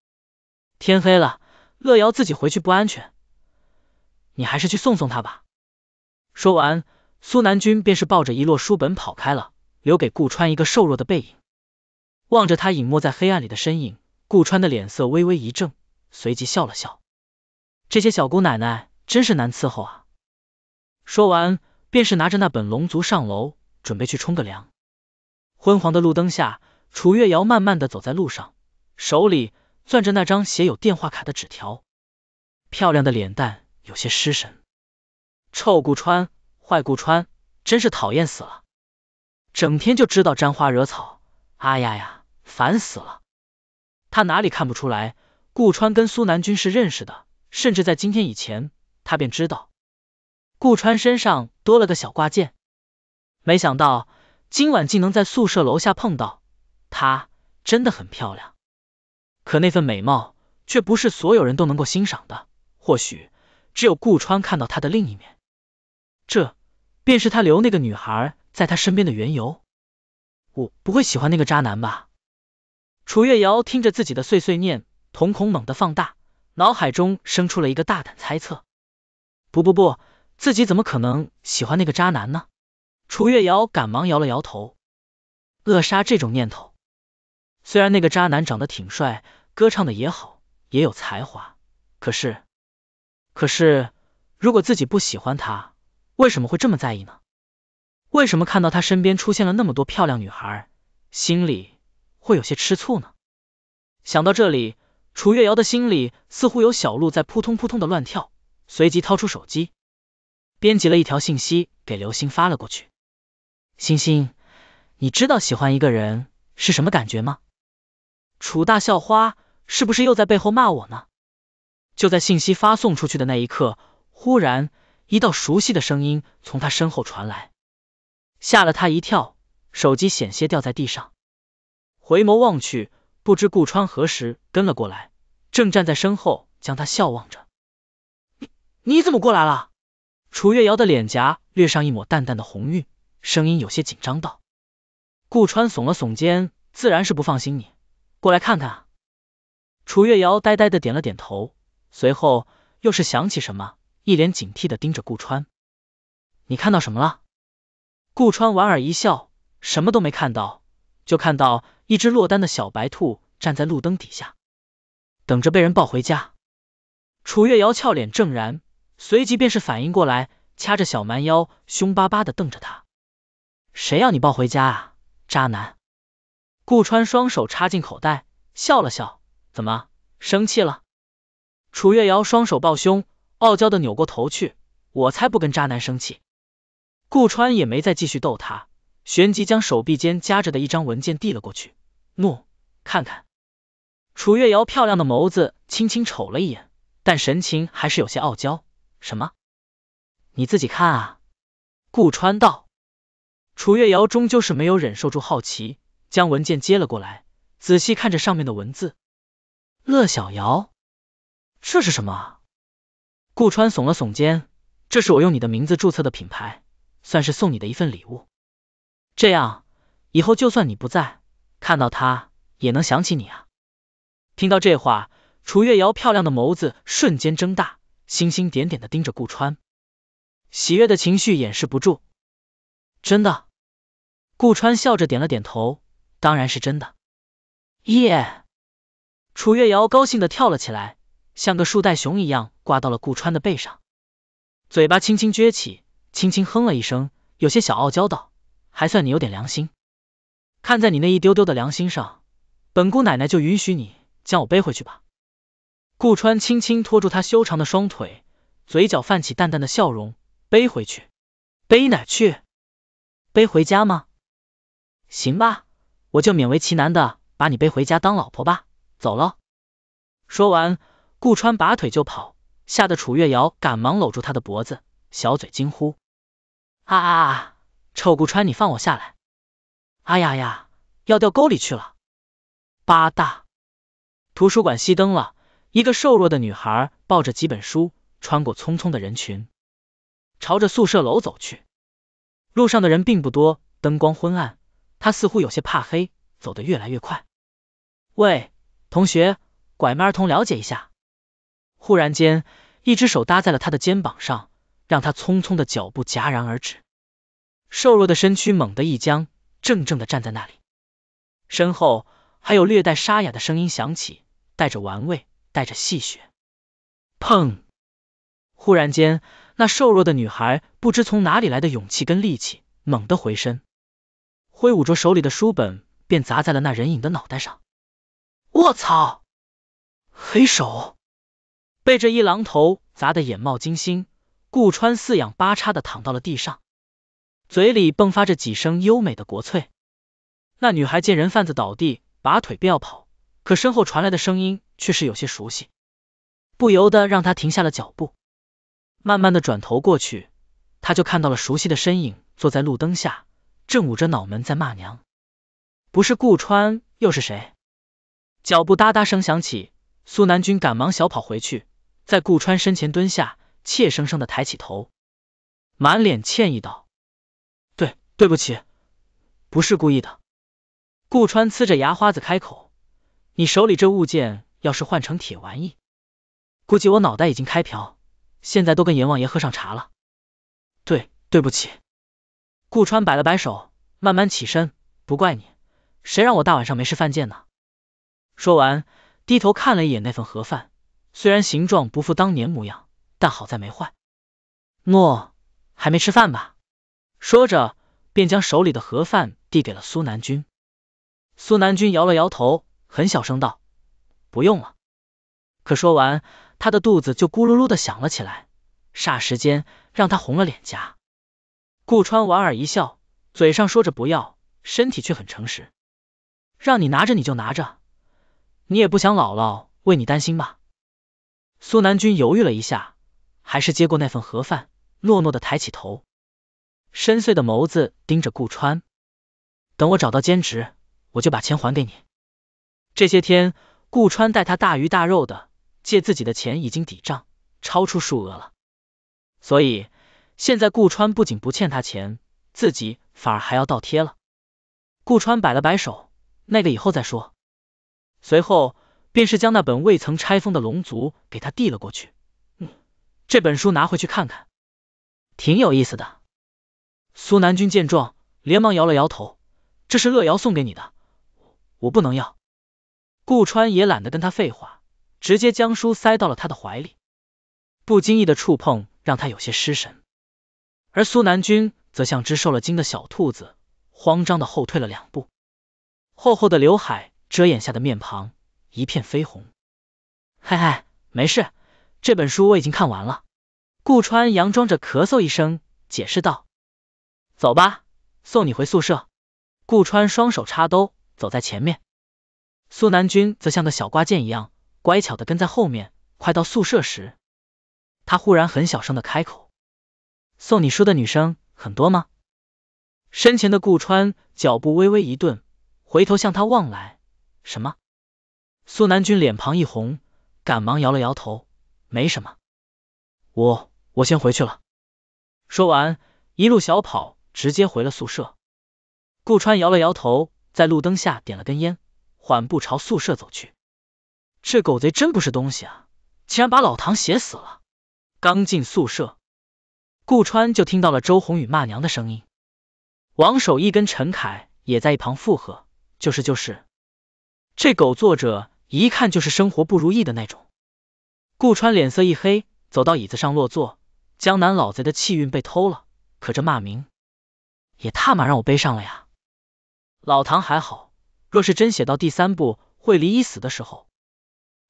天黑了。乐瑶自己回去不安全，你还是去送送她吧。说完，苏南君便是抱着一摞书本跑开了，留给顾川一个瘦弱的背影。望着他隐没在黑暗里的身影，顾川的脸色微微一怔，随即笑了笑。这些小姑奶奶真是难伺候啊！说完，便是拿着那本《龙族》上楼，准备去冲个凉。昏黄的路灯下，楚月瑶慢慢的走在路上，手里。攥着那张写有电话卡的纸条，漂亮的脸蛋有些失神。臭顾川，坏顾川，真是讨厌死了！整天就知道沾花惹草，啊呀呀，烦死了！他哪里看不出来，顾川跟苏南军是认识的，甚至在今天以前，他便知道顾川身上多了个小挂件。没想到今晚竟能在宿舍楼下碰到她，真的很漂亮。可那份美貌，却不是所有人都能够欣赏的。或许只有顾川看到她的另一面，这便是他留那个女孩在他身边的缘由。我不会喜欢那个渣男吧？楚月瑶听着自己的碎碎念，瞳孔猛地放大，脑海中生出了一个大胆猜测。不不不，自己怎么可能喜欢那个渣男呢？楚月瑶赶忙摇了摇头，扼杀这种念头。虽然那个渣男长得挺帅，歌唱的也好，也有才华，可是，可是如果自己不喜欢他，为什么会这么在意呢？为什么看到他身边出现了那么多漂亮女孩，心里会有些吃醋呢？想到这里，楚月瑶的心里似乎有小鹿在扑通扑通的乱跳，随即掏出手机，编辑了一条信息给刘星发了过去。星星，你知道喜欢一个人是什么感觉吗？楚大校花是不是又在背后骂我呢？就在信息发送出去的那一刻，忽然一道熟悉的声音从他身后传来，吓了他一跳，手机险些掉在地上。回眸望去，不知顾川何时跟了过来，正站在身后将他笑望着。你你怎么过来了？楚月瑶的脸颊略上一抹淡淡的红晕，声音有些紧张道。顾川耸了耸肩，自然是不放心你。过来看看。楚月瑶呆呆的点了点头，随后又是想起什么，一脸警惕的盯着顾川。你看到什么了？顾川莞尔一笑，什么都没看到，就看到一只落单的小白兔站在路灯底下，等着被人抱回家。楚月瑶俏脸怔然，随即便是反应过来，掐着小蛮腰，凶巴巴的瞪着他。谁要你抱回家，啊，渣男！顾川双手插进口袋，笑了笑，怎么生气了？楚月瑶双手抱胸，傲娇的扭过头去，我才不跟渣男生气。顾川也没再继续逗他，旋即将手臂间夹着的一张文件递了过去，怒，看看。楚月瑶漂亮的眸子轻轻瞅了一眼，但神情还是有些傲娇。什么？你自己看。啊。”顾川道。楚月瑶终究是没有忍受住好奇。将文件接了过来，仔细看着上面的文字。乐小瑶，这是什么？顾川耸了耸肩，这是我用你的名字注册的品牌，算是送你的一份礼物。这样，以后就算你不在，看到它也能想起你啊。听到这话，楚月瑶漂亮的眸子瞬间睁大，星星点点的盯着顾川，喜悦的情绪掩饰不住。真的？顾川笑着点了点头。当然是真的，耶！楚月瑶高兴的跳了起来，像个树袋熊一样挂到了顾川的背上，嘴巴轻轻撅起，轻轻哼了一声，有些小傲娇道：“还算你有点良心，看在你那一丢丢的良心上，本姑奶奶就允许你将我背回去吧。”顾川轻轻托住她修长的双腿，嘴角泛起淡淡的笑容，背回去，背哪去？背回家吗？行吧。我就勉为其难的把你背回家当老婆吧，走喽！说完，顾川拔腿就跑，吓得楚月瑶赶忙搂住他的脖子，小嘴惊呼：“啊啊啊！臭顾川，你放我下来！哎呀呀，要掉沟里去了！”八大图书馆熄灯了，一个瘦弱的女孩抱着几本书，穿过匆匆的人群，朝着宿舍楼走去。路上的人并不多，灯光昏暗。他似乎有些怕黑，走得越来越快。喂，同学，拐卖儿童了解一下。忽然间，一只手搭在了他的肩膀上，让他匆匆的脚步戛然而止。瘦弱的身躯猛地一僵，怔怔的站在那里。身后还有略带沙哑的声音响起，带着玩味，带着戏谑。砰！忽然间，那瘦弱的女孩不知从哪里来的勇气跟力气，猛地回身。挥舞着手里的书本，便砸在了那人影的脑袋上。我操！黑手被这一榔头砸得眼冒金星，顾川四仰八叉的躺到了地上，嘴里迸发着几声优美的国粹。那女孩见人贩子倒地，拔腿便要跑，可身后传来的声音却是有些熟悉，不由得让她停下了脚步。慢慢的转头过去，她就看到了熟悉的身影坐在路灯下。正捂着脑门在骂娘，不是顾川又是谁？脚步哒哒声响起，苏南军赶忙小跑回去，在顾川身前蹲下，怯生生的抬起头，满脸歉意道：“对，对不起，不是故意的。”顾川呲着牙花子开口：“你手里这物件要是换成铁玩意，估计我脑袋已经开瓢，现在都跟阎王爷喝上茶了。”对，对不起。顾川摆了摆手，慢慢起身，不怪你，谁让我大晚上没事犯贱呢？说完，低头看了一眼那份盒饭，虽然形状不复当年模样，但好在没坏。诺，还没吃饭吧？说着，便将手里的盒饭递给了苏南军。苏南军摇了摇头，很小声道：“不用了。”可说完，他的肚子就咕噜噜的响了起来，霎时间让他红了脸颊。顾川莞尔一笑，嘴上说着不要，身体却很诚实，让你拿着你就拿着，你也不想姥姥为你担心吧？苏南君犹豫了一下，还是接过那份盒饭，诺诺的抬起头，深邃的眸子盯着顾川，等我找到兼职，我就把钱还给你。这些天，顾川带他大鱼大肉的，借自己的钱已经抵账，超出数额了，所以。现在顾川不仅不欠他钱，自己反而还要倒贴了。顾川摆了摆手，那个以后再说。随后便是将那本未曾拆封的《龙族》给他递了过去。嗯，这本书拿回去看看，挺有意思的。苏南君见状，连忙摇了摇头：“这是乐瑶送给你的，我不能要。”顾川也懒得跟他废话，直接将书塞到了他的怀里。不经意的触碰让他有些失神。而苏南君则像只受了惊的小兔子，慌张的后退了两步，厚厚的刘海遮掩下的面庞一片绯红。嘿嘿，没事，这本书我已经看完了。顾川佯装着咳嗽一声，解释道：“走吧，送你回宿舍。”顾川双手插兜，走在前面，苏南君则像个小挂件一样，乖巧的跟在后面。快到宿舍时，他忽然很小声的开口。送你书的女生很多吗？身前的顾川脚步微微一顿，回头向他望来。什么？苏南君脸庞一红，赶忙摇了摇头，没什么。我我先回去了。说完，一路小跑，直接回了宿舍。顾川摇了摇头，在路灯下点了根烟，缓步朝宿舍走去。这狗贼真不是东西，啊，竟然把老唐写死了。刚进宿舍。顾川就听到了周宏宇骂娘的声音，王守义跟陈凯也在一旁附和：“就是就是，这狗作者一看就是生活不如意的那种。”顾川脸色一黑，走到椅子上落座。江南老贼的气运被偷了，可这骂名也踏马让我背上了呀！老唐还好，若是真写到第三部惠离已死的时候，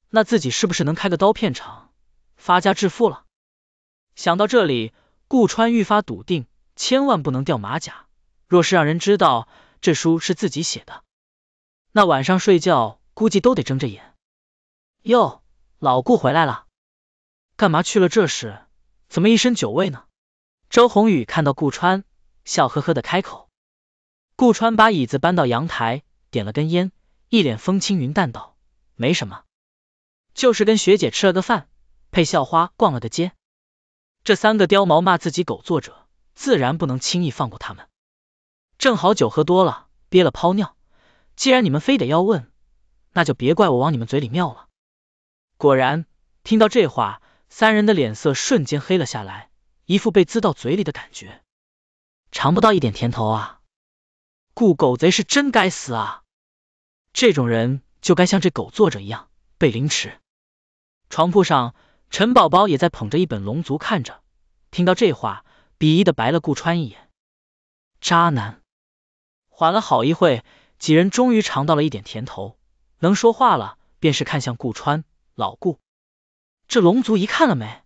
那自己是不是能开个刀片厂发家致富了？想到这里。顾川愈发笃定，千万不能掉马甲。若是让人知道这书是自己写的，那晚上睡觉估计都得睁着眼。哟，老顾回来了，干嘛去了？这事怎么一身酒味呢？周宏宇看到顾川，笑呵呵的开口。顾川把椅子搬到阳台，点了根烟，一脸风轻云淡道：“没什么，就是跟学姐吃了个饭，陪校花逛了个街。”这三个刁毛骂自己狗作者，自然不能轻易放过他们。正好酒喝多了，憋了泡尿。既然你们非得要问，那就别怪我往你们嘴里尿了。果然，听到这话，三人的脸色瞬间黑了下来，一副被滋到嘴里的感觉，尝不到一点甜头啊！顾狗贼是真该死，啊！这种人就该像这狗作者一样被凌迟。床铺上。陈宝宝也在捧着一本《龙族》，看着，听到这话，鄙夷的白了顾川一眼，渣男。缓了好一会，几人终于尝到了一点甜头，能说话了，便是看向顾川，老顾，这《龙族》一看了没？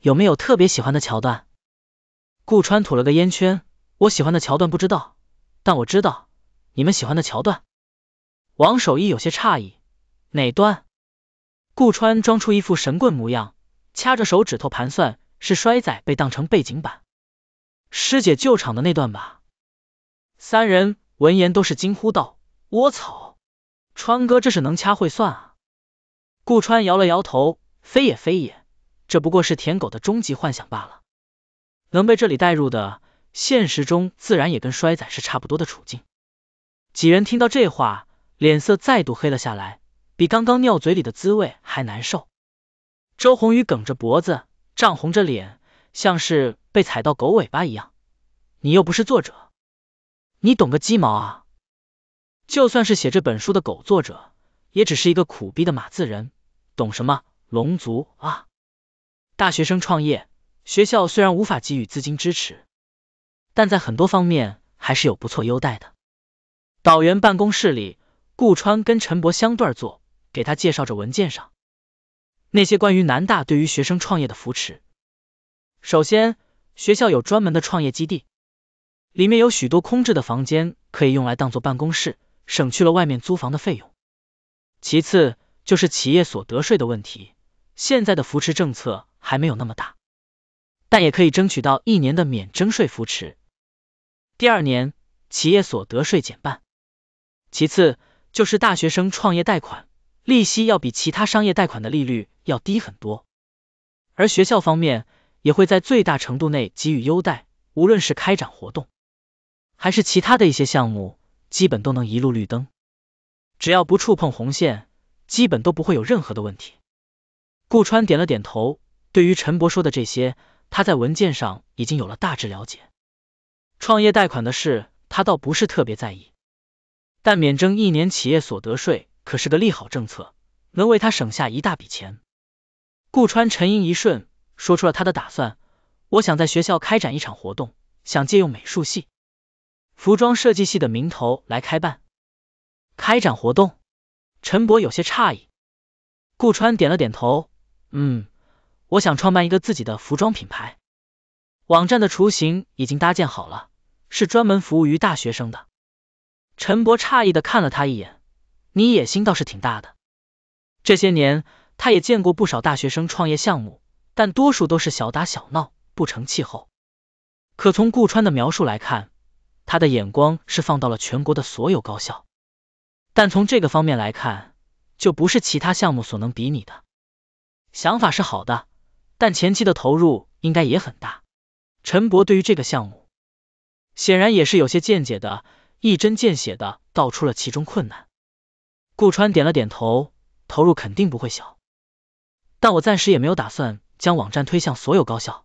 有没有特别喜欢的桥段？顾川吐了个烟圈，我喜欢的桥段不知道，但我知道你们喜欢的桥段。王守义有些诧异，哪段？顾川装出一副神棍模样，掐着手指头盘算，是衰仔被当成背景板，师姐救场的那段吧？三人闻言都是惊呼道：“我操，川哥这是能掐会算啊！”顾川摇了摇头：“非也非也，这不过是舔狗的终极幻想罢了。能被这里带入的，现实中自然也跟衰仔是差不多的处境。”几人听到这话，脸色再度黑了下来。比刚刚尿嘴里的滋味还难受。周宏宇梗着脖子，涨红着脸，像是被踩到狗尾巴一样。你又不是作者，你懂个鸡毛啊！就算是写这本书的狗作者，也只是一个苦逼的码字人，懂什么龙族？啊？大学生创业，学校虽然无法给予资金支持，但在很多方面还是有不错优待的。导员办公室里，顾川跟陈博相对坐。给他介绍着文件上那些关于南大对于学生创业的扶持。首先，学校有专门的创业基地，里面有许多空置的房间可以用来当做办公室，省去了外面租房的费用。其次就是企业所得税的问题，现在的扶持政策还没有那么大，但也可以争取到一年的免征税扶持，第二年企业所得税减半。其次就是大学生创业贷款。利息要比其他商业贷款的利率要低很多，而学校方面也会在最大程度内给予优待，无论是开展活动，还是其他的一些项目，基本都能一路绿灯，只要不触碰红线，基本都不会有任何的问题。顾川点了点头，对于陈博说的这些，他在文件上已经有了大致了解。创业贷款的事，他倒不是特别在意，但免征一年企业所得税。可是个利好政策，能为他省下一大笔钱。顾川沉吟一瞬，说出了他的打算：我想在学校开展一场活动，想借用美术系、服装设计系的名头来开办、开展活动。陈博有些诧异，顾川点了点头，嗯，我想创办一个自己的服装品牌，网站的雏形已经搭建好了，是专门服务于大学生的。陈博诧异的看了他一眼。你野心倒是挺大的，这些年他也见过不少大学生创业项目，但多数都是小打小闹，不成气候。可从顾川的描述来看，他的眼光是放到了全国的所有高校，但从这个方面来看，就不是其他项目所能比拟的。想法是好的，但前期的投入应该也很大。陈博对于这个项目，显然也是有些见解的，一针见血的道出了其中困难。顾川点了点头，投入肯定不会小，但我暂时也没有打算将网站推向所有高校，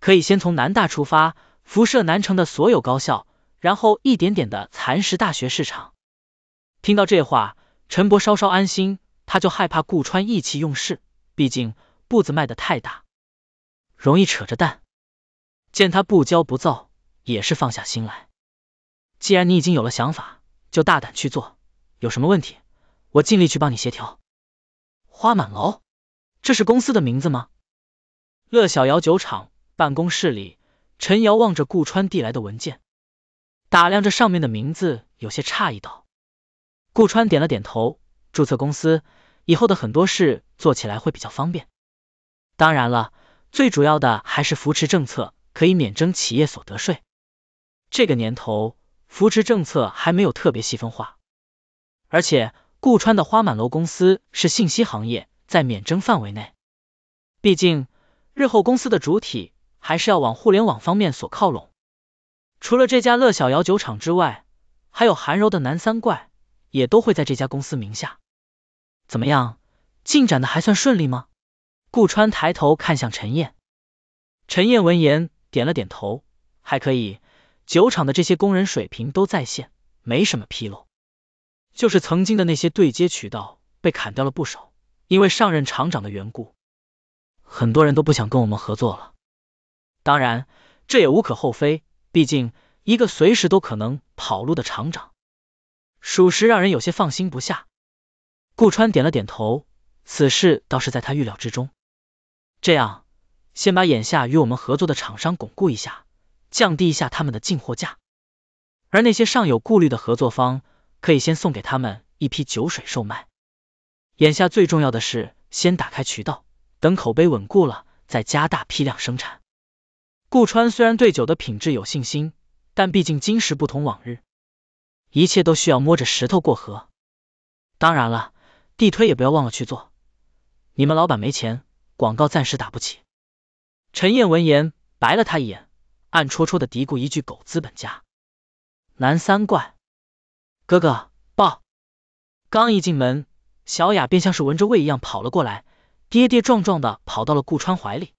可以先从南大出发，辐射南城的所有高校，然后一点点的蚕食大学市场。听到这话，陈博稍稍安心，他就害怕顾川意气用事，毕竟步子迈得太大，容易扯着蛋。见他不骄不躁，也是放下心来。既然你已经有了想法，就大胆去做。有什么问题，我尽力去帮你协调。花满楼，这是公司的名字吗？乐小瑶酒厂办公室里，陈瑶望着顾川递来的文件，打量着上面的名字，有些诧异道：“顾川点了点头，注册公司以后的很多事做起来会比较方便。当然了，最主要的还是扶持政策，可以免征企业所得税。这个年头，扶持政策还没有特别细分化。”而且，顾川的花满楼公司是信息行业，在免征范围内。毕竟，日后公司的主体还是要往互联网方面所靠拢。除了这家乐小瑶酒厂之外，还有韩柔的南三怪，也都会在这家公司名下。怎么样，进展的还算顺利吗？顾川抬头看向陈燕，陈燕闻言点了点头，还可以。酒厂的这些工人水平都在线，没什么纰漏。就是曾经的那些对接渠道被砍掉了不少，因为上任厂长的缘故，很多人都不想跟我们合作了。当然，这也无可厚非，毕竟一个随时都可能跑路的厂长，属实让人有些放心不下。顾川点了点头，此事倒是在他预料之中。这样，先把眼下与我们合作的厂商巩固一下，降低一下他们的进货价，而那些尚有顾虑的合作方。可以先送给他们一批酒水售卖，眼下最重要的是先打开渠道，等口碑稳固了再加大批量生产。顾川虽然对酒的品质有信心，但毕竟今时不同往日，一切都需要摸着石头过河。当然了，地推也不要忘了去做。你们老板没钱，广告暂时打不起。陈燕闻言白了他一眼，暗戳戳的嘀咕一句：“狗资本家。”南三怪。哥哥，抱！刚一进门，小雅便像是闻着味一样跑了过来，跌跌撞撞的跑到了顾川怀里，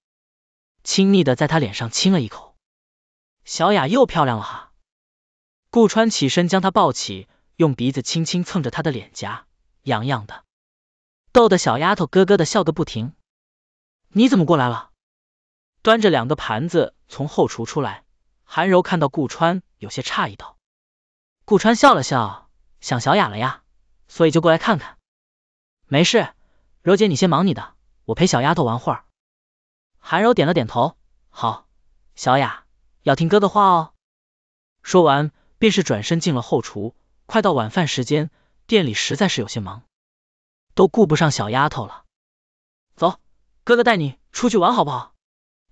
亲昵的在他脸上亲了一口。小雅又漂亮了哈！顾川起身将她抱起，用鼻子轻轻蹭着她的脸颊，痒痒的，逗得小丫头咯咯的笑个不停。你怎么过来了？端着两个盘子从后厨出来，韩柔看到顾川，有些诧异道。顾川笑了笑，想小雅了呀，所以就过来看看。没事，柔姐你先忙你的，我陪小丫头玩会儿。韩柔点了点头，好，小雅要听哥的话哦。说完，便是转身进了后厨。快到晚饭时间，店里实在是有些忙，都顾不上小丫头了。走，哥哥带你出去玩好不好？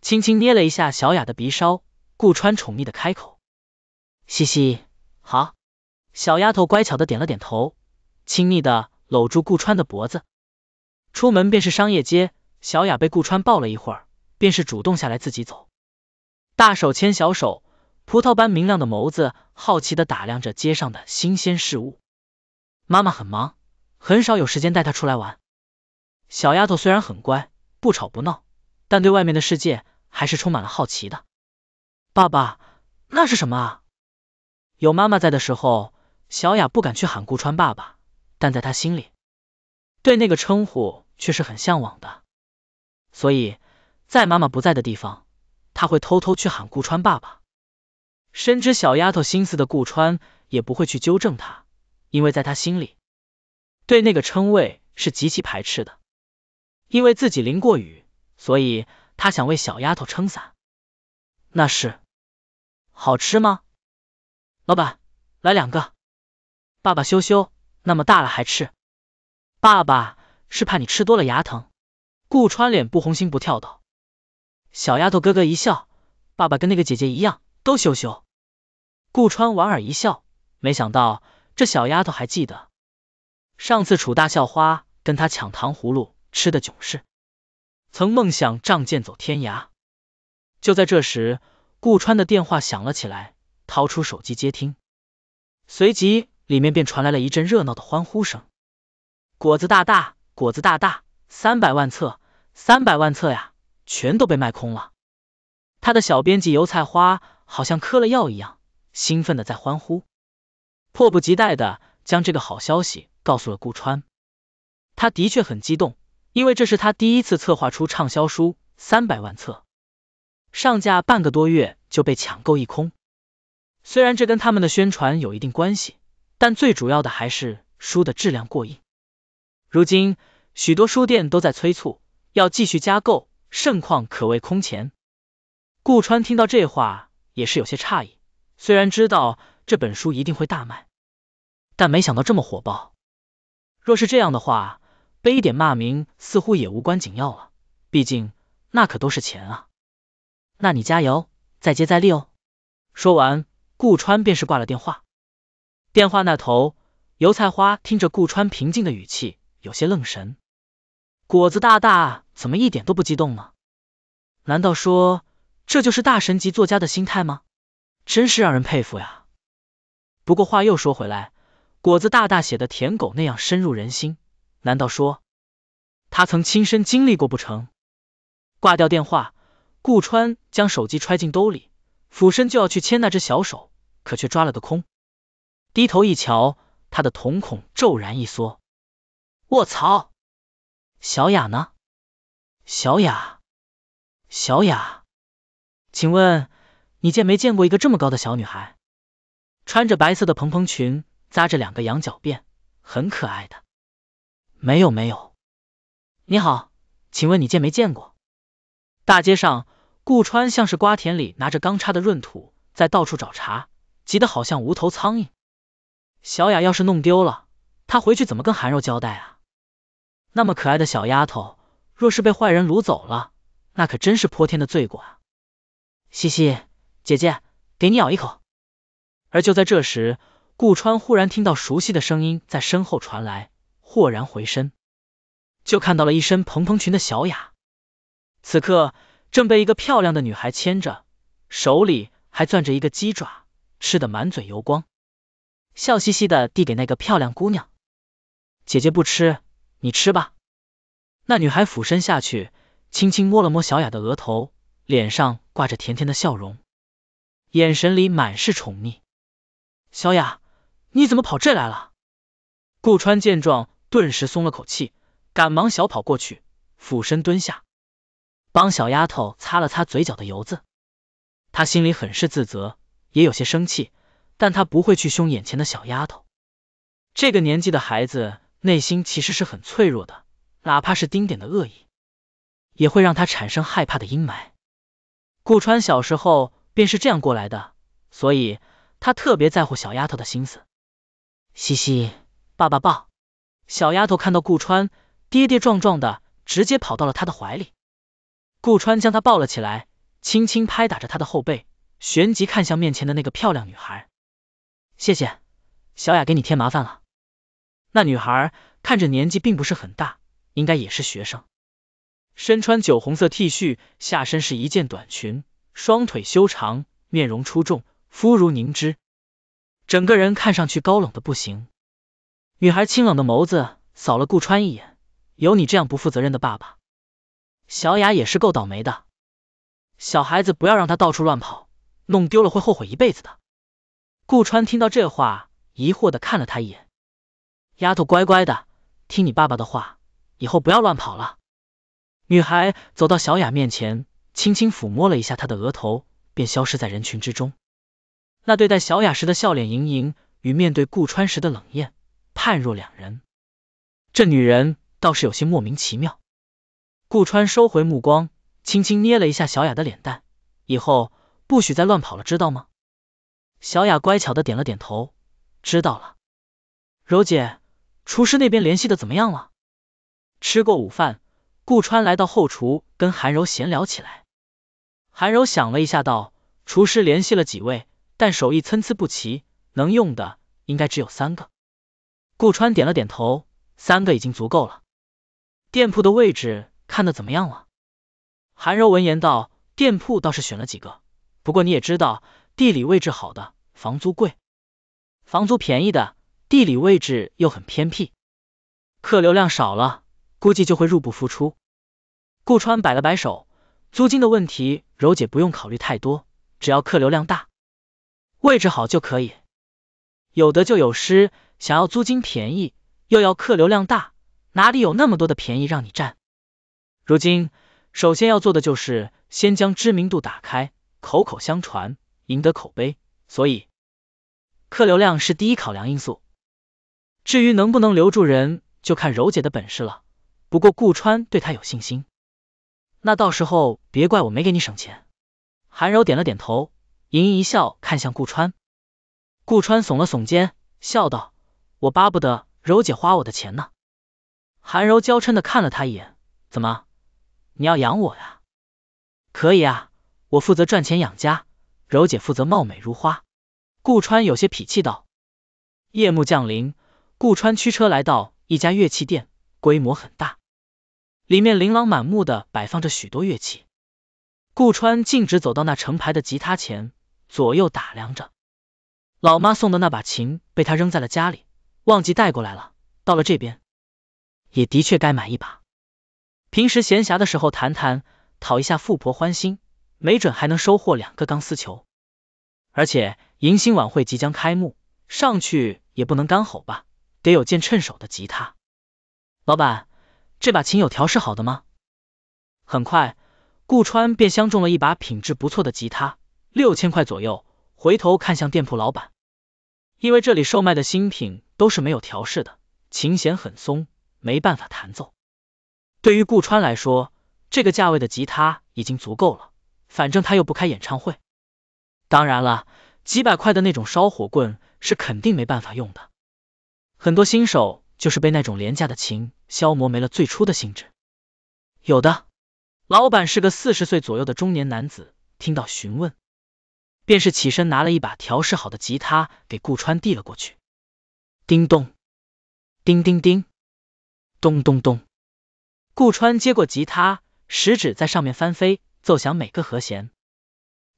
轻轻捏了一下小雅的鼻梢，顾川宠溺的开口，嘻嘻，好。小丫头乖巧的点了点头，亲昵的搂住顾川的脖子。出门便是商业街，小雅被顾川抱了一会儿，便是主动下来自己走。大手牵小手，葡萄般明亮的眸子好奇的打量着街上的新鲜事物。妈妈很忙，很少有时间带她出来玩。小丫头虽然很乖，不吵不闹，但对外面的世界还是充满了好奇的。爸爸，那是什么？啊？有妈妈在的时候。小雅不敢去喊顾川爸爸，但在她心里，对那个称呼却是很向往的。所以，在妈妈不在的地方，她会偷偷去喊顾川爸爸。深知小丫头心思的顾川也不会去纠正她，因为在他心里，对那个称谓是极其排斥的。因为自己淋过雨，所以他想为小丫头撑伞。那是好吃吗？老板，来两个。爸爸羞羞，那么大了还吃。爸爸是怕你吃多了牙疼。顾川脸不红心不跳道。小丫头咯咯一笑，爸爸跟那个姐姐一样都羞羞。顾川莞尔一笑，没想到这小丫头还记得上次楚大校花跟她抢糖葫芦吃的囧事。曾梦想仗剑走天涯。就在这时，顾川的电话响了起来，掏出手机接听，随即。里面便传来了一阵热闹的欢呼声：“果子大大，果子大大，三百万册，三百万册呀，全都被卖空了！”他的小编辑油菜花好像嗑了药一样，兴奋的在欢呼，迫不及待的将这个好消息告诉了顾川。他的确很激动，因为这是他第一次策划出畅销书三百万册，上架半个多月就被抢购一空。虽然这跟他们的宣传有一定关系。但最主要的还是书的质量过硬。如今许多书店都在催促要继续加购，盛况可谓空前。顾川听到这话也是有些诧异，虽然知道这本书一定会大卖，但没想到这么火爆。若是这样的话，背一点骂名似乎也无关紧要了，毕竟那可都是钱啊。那你加油，再接再厉哦！说完，顾川便是挂了电话。电话那头，油菜花听着顾川平静的语气，有些愣神。果子大大怎么一点都不激动呢？难道说这就是大神级作家的心态吗？真是让人佩服呀。不过话又说回来，果子大大写的《舔狗》那样深入人心，难道说他曾亲身经历过不成？挂掉电话，顾川将手机揣进兜里，俯身就要去牵那只小手，可却抓了个空。低头一瞧，他的瞳孔骤然一缩。我操！小雅呢？小雅，小雅，请问你见没见过一个这么高的小女孩？穿着白色的蓬蓬裙，扎着两个羊角辫，很可爱的。没有没有。你好，请问你见没见过？大街上，顾川像是瓜田里拿着钢叉的闰土，在到处找茬，急得好像无头苍蝇。小雅要是弄丢了，她回去怎么跟韩柔交代啊？那么可爱的小丫头，若是被坏人掳走了，那可真是泼天的罪过啊！西西，姐姐，给你咬一口。而就在这时，顾川忽然听到熟悉的声音在身后传来，豁然回身，就看到了一身蓬蓬裙的小雅，此刻正被一个漂亮的女孩牵着，手里还攥着一个鸡爪，吃得满嘴油光。笑嘻嘻的递给那个漂亮姑娘，姐姐不吃，你吃吧。那女孩俯身下去，轻轻摸了摸小雅的额头，脸上挂着甜甜的笑容，眼神里满是宠溺。小雅，你怎么跑这来了？顾川见状，顿时松了口气，赶忙小跑过去，俯身蹲下，帮小丫头擦了擦嘴角的油渍。他心里很是自责，也有些生气。但他不会去凶眼前的小丫头。这个年纪的孩子内心其实是很脆弱的，哪怕是丁点的恶意，也会让她产生害怕的阴霾。顾川小时候便是这样过来的，所以他特别在乎小丫头的心思。嘻嘻，爸爸抱！小丫头看到顾川，跌跌撞撞的直接跑到了他的怀里。顾川将她抱了起来，轻轻拍打着她的后背，旋即看向面前的那个漂亮女孩。谢谢，小雅给你添麻烦了。那女孩看着年纪并不是很大，应该也是学生，身穿酒红色 T 恤，下身是一件短裙，双腿修长，面容出众，肤如凝脂，整个人看上去高冷的不行。女孩清冷的眸子扫了顾川一眼，有你这样不负责任的爸爸，小雅也是够倒霉的。小孩子不要让他到处乱跑，弄丢了会后悔一辈子的。顾川听到这话，疑惑的看了他一眼。丫头，乖乖的，听你爸爸的话，以后不要乱跑了。女孩走到小雅面前，轻轻抚摸了一下她的额头，便消失在人群之中。那对待小雅时的笑脸盈盈，与面对顾川时的冷艳，判若两人。这女人倒是有些莫名其妙。顾川收回目光，轻轻捏了一下小雅的脸蛋，以后不许再乱跑了，知道吗？小雅乖巧的点了点头，知道了。柔姐，厨师那边联系的怎么样了？吃过午饭，顾川来到后厨跟韩柔闲聊起来。韩柔想了一下，道：“厨师联系了几位，但手艺参差不齐，能用的应该只有三个。”顾川点了点头，三个已经足够了。店铺的位置看的怎么样了？韩柔闻言道：“店铺倒是选了几个，不过你也知道。”地理位置好的房租贵，房租便宜的地理位置又很偏僻，客流量少了估计就会入不敷出。顾川摆了摆手，租金的问题柔姐不用考虑太多，只要客流量大，位置好就可以。有得就有失，想要租金便宜又要客流量大，哪里有那么多的便宜让你占？如今首先要做的就是先将知名度打开，口口相传。赢得口碑，所以客流量是第一考量因素。至于能不能留住人，就看柔姐的本事了。不过顾川对她有信心，那到时候别怪我没给你省钱。韩柔点了点头，盈盈一笑，看向顾川。顾川耸了耸肩，笑道：“我巴不得柔姐花我的钱呢。”韩柔娇嗔的看了他一眼：“怎么，你要养我呀？”“可以啊，我负责赚钱养家。”柔姐负责貌美如花，顾川有些脾气道。夜幕降临，顾川驱车来到一家乐器店，规模很大，里面琳琅满目的摆放着许多乐器。顾川径直走到那成排的吉他前，左右打量着。老妈送的那把琴被他扔在了家里，忘记带过来了。到了这边，也的确该买一把，平时闲暇的时候弹弹，讨一下富婆欢心。没准还能收获两个钢丝球，而且迎新晚会即将开幕，上去也不能干吼吧，得有件趁手的吉他。老板，这把琴有调试好的吗？很快，顾川便相中了一把品质不错的吉他，六千块左右。回头看向店铺老板，因为这里售卖的新品都是没有调试的，琴弦很松，没办法弹奏。对于顾川来说，这个价位的吉他已经足够了。反正他又不开演唱会，当然了几百块的那种烧火棍是肯定没办法用的。很多新手就是被那种廉价的琴消磨没了最初的兴致。有的老板是个四十岁左右的中年男子，听到询问，便是起身拿了一把调试好的吉他给顾川递了过去。叮咚，叮叮叮，咚咚咚。顾川接过吉他，食指在上面翻飞。奏响每个和弦，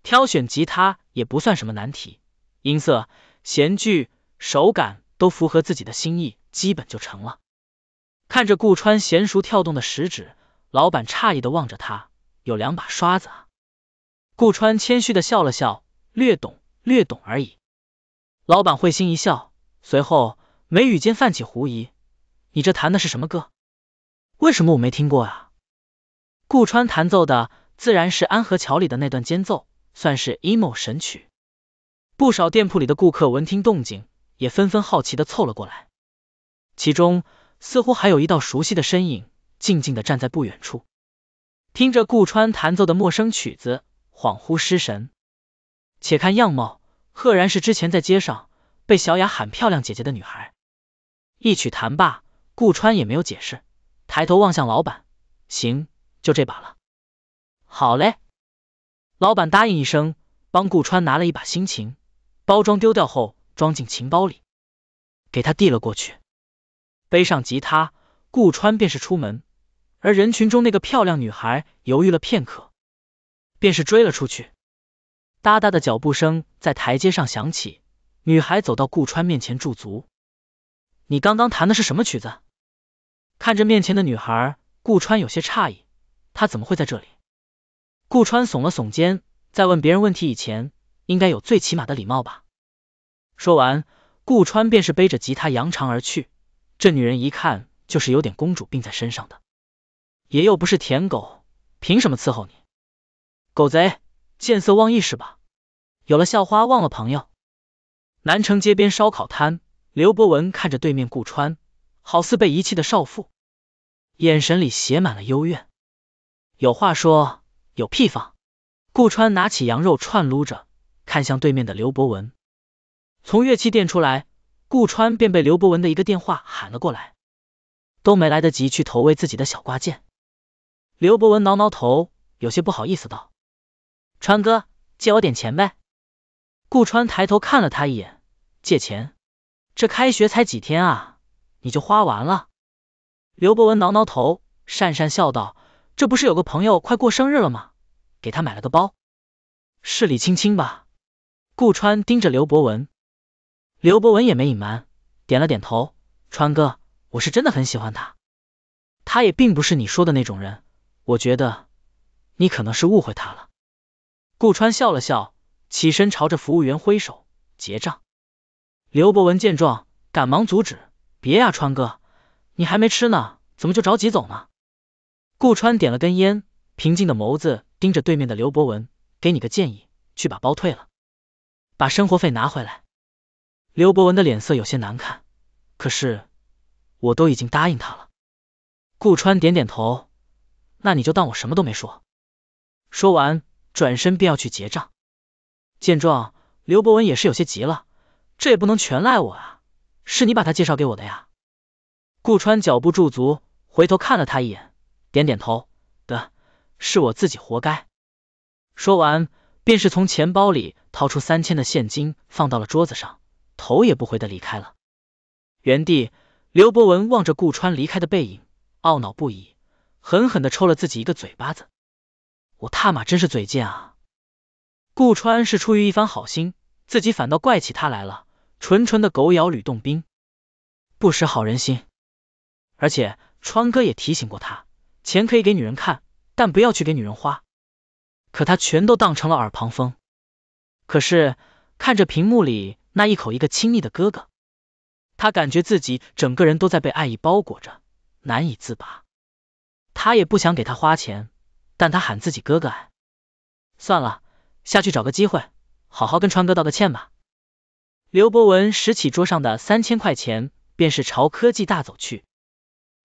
挑选吉他也不算什么难题，音色、弦距、手感都符合自己的心意，基本就成了。看着顾川娴熟跳动的食指，老板诧异的望着他，有两把刷子。啊。顾川谦虚的笑了笑，略懂略懂而已。老板会心一笑，随后眉宇间泛起狐疑：“你这弹的是什么歌？为什么我没听过啊？”顾川弹奏的。自然是安和桥里的那段间奏，算是 emo 神曲。不少店铺里的顾客闻听动静，也纷纷好奇的凑了过来。其中似乎还有一道熟悉的身影，静静的站在不远处，听着顾川弹奏的陌生曲子，恍惚失神。且看样貌，赫然是之前在街上被小雅喊“漂亮姐姐”的女孩。一曲弹罢，顾川也没有解释，抬头望向老板：“行，就这把了。”好嘞，老板答应一声，帮顾川拿了一把新琴，包装丢掉后装进琴包里，给他递了过去。背上吉他，顾川便是出门，而人群中那个漂亮女孩犹豫了片刻，便是追了出去。哒哒的脚步声在台阶上响起，女孩走到顾川面前驻足：“你刚刚弹的是什么曲子？”看着面前的女孩，顾川有些诧异，她怎么会在这里？顾川耸了耸肩，在问别人问题以前，应该有最起码的礼貌吧。说完，顾川便是背着吉他扬长而去。这女人一看就是有点公主病在身上的，爷又不是舔狗，凭什么伺候你？狗贼，见色忘义是吧？有了校花忘了朋友。南城街边烧烤摊，刘博文看着对面顾川，好似被遗弃的少妇，眼神里写满了幽怨。有话说。有屁放！顾川拿起羊肉串撸着，看向对面的刘博文。从乐器店出来，顾川便被刘博文的一个电话喊了过来，都没来得及去投喂自己的小挂件。刘博文挠挠头，有些不好意思道：“川哥，借我点钱呗。”顾川抬头看了他一眼：“借钱？这开学才几天啊，你就花完了？”刘博文挠挠头，讪讪笑道。这不是有个朋友快过生日了吗？给他买了个包，是李青青吧？顾川盯着刘博文，刘博文也没隐瞒，点了点头。川哥，我是真的很喜欢他，他也并不是你说的那种人，我觉得你可能是误会他了。顾川笑了笑，起身朝着服务员挥手结账。刘博文见状，赶忙阻止：“别呀，川哥，你还没吃呢，怎么就着急走呢？”顾川点了根烟，平静的眸子盯着对面的刘博文，给你个建议，去把包退了，把生活费拿回来。刘博文的脸色有些难看，可是我都已经答应他了。顾川点点头，那你就当我什么都没说。说完，转身便要去结账。见状，刘博文也是有些急了，这也不能全赖我啊，是你把他介绍给我的呀。顾川脚步驻足，回头看了他一眼。点点头，得是我自己活该。说完，便是从钱包里掏出三千的现金，放到了桌子上，头也不回的离开了。原地，刘博文望着顾川离开的背影，懊恼不已，狠狠的抽了自己一个嘴巴子。我他妈真是嘴贱啊！顾川是出于一番好心，自己反倒怪起他来了，纯纯的狗咬吕洞宾，不识好人心。而且川哥也提醒过他。钱可以给女人看，但不要去给女人花。可他全都当成了耳旁风。可是看着屏幕里那一口一个亲密的哥哥，他感觉自己整个人都在被爱意包裹着，难以自拔。他也不想给他花钱，但他喊自己哥哥哎，算了，下去找个机会，好好跟川哥道个歉吧。刘博文拾起桌上的三千块钱，便是朝科技大走去。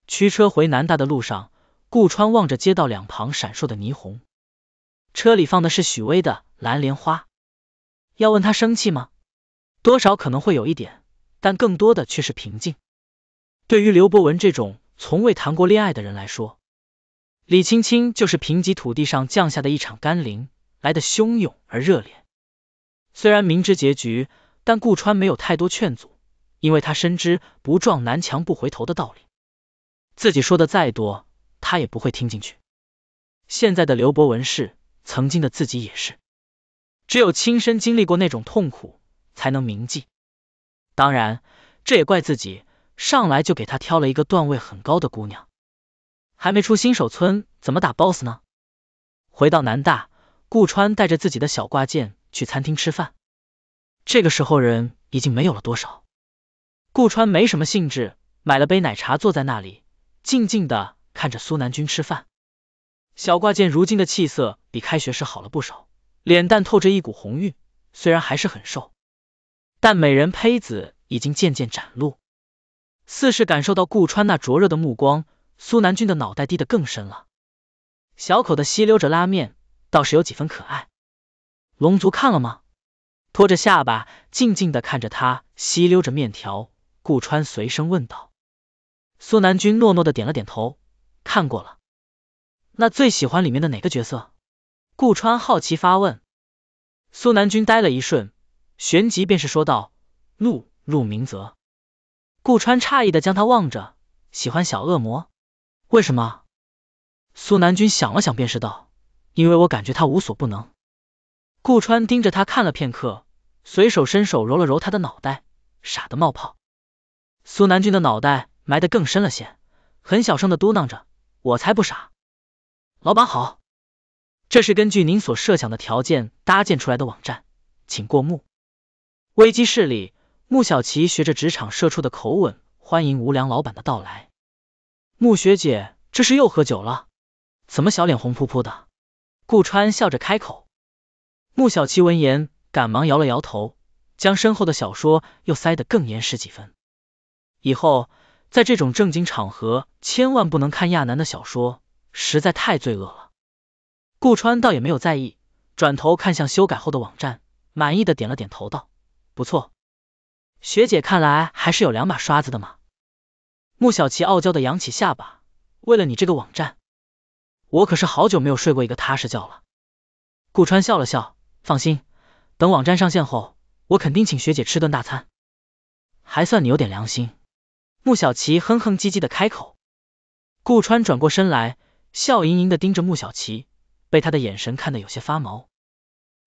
驱车回南大的路上。顾川望着街道两旁闪烁的霓虹，车里放的是许巍的《蓝莲花》。要问他生气吗？多少可能会有一点，但更多的却是平静。对于刘伯文这种从未谈过恋爱的人来说，李青青就是贫瘠土地上降下的一场甘霖，来的汹涌而热烈。虽然明知结局，但顾川没有太多劝阻，因为他深知不撞南墙不回头的道理。自己说的再多。他也不会听进去。现在的刘伯文是，曾经的自己也是。只有亲身经历过那种痛苦，才能铭记。当然，这也怪自己，上来就给他挑了一个段位很高的姑娘，还没出新手村，怎么打 boss 呢？回到南大，顾川带着自己的小挂件去餐厅吃饭。这个时候人已经没有了多少，顾川没什么兴致，买了杯奶茶，坐在那里静静的。看着苏南君吃饭，小挂件如今的气色比开学时好了不少，脸蛋透着一股红晕，虽然还是很瘦，但美人胚子已经渐渐展露。似是感受到顾川那灼热的目光，苏南君的脑袋低得更深了，小口的吸溜着拉面，倒是有几分可爱。龙族看了吗？托着下巴静静的看着他吸溜着面条，顾川随声问道。苏南君诺诺的点了点头。看过了，那最喜欢里面的哪个角色？顾川好奇发问。苏南君呆了一瞬，旋即便是说道：“陆陆明泽。”顾川诧异的将他望着，喜欢小恶魔？为什么？苏南君想了想便是道：“因为我感觉他无所不能。”顾川盯着他看了片刻，随手伸手揉了揉他的脑袋，傻的冒泡。苏南君的脑袋埋得更深了些，很小声的嘟囔着。我才不傻，老板好，这是根据您所设想的条件搭建出来的网站，请过目。危机室里，穆小琪学着职场社畜的口吻欢迎无良老板的到来。穆学姐，这是又喝酒了？怎么小脸红扑扑的？顾川笑着开口，穆小琪闻言，赶忙摇了摇头，将身后的小说又塞得更严实几分。以后。在这种正经场合，千万不能看亚楠的小说，实在太罪恶了。顾川倒也没有在意，转头看向修改后的网站，满意的点了点头，道：“不错，学姐看来还是有两把刷子的嘛。”穆小琪傲娇的扬起下巴，为了你这个网站，我可是好久没有睡过一个踏实觉了。顾川笑了笑，放心，等网站上线后，我肯定请学姐吃顿大餐。还算你有点良心。穆小琪哼哼唧唧的开口，顾川转过身来，笑盈盈的盯着穆小琪，被他的眼神看得有些发毛。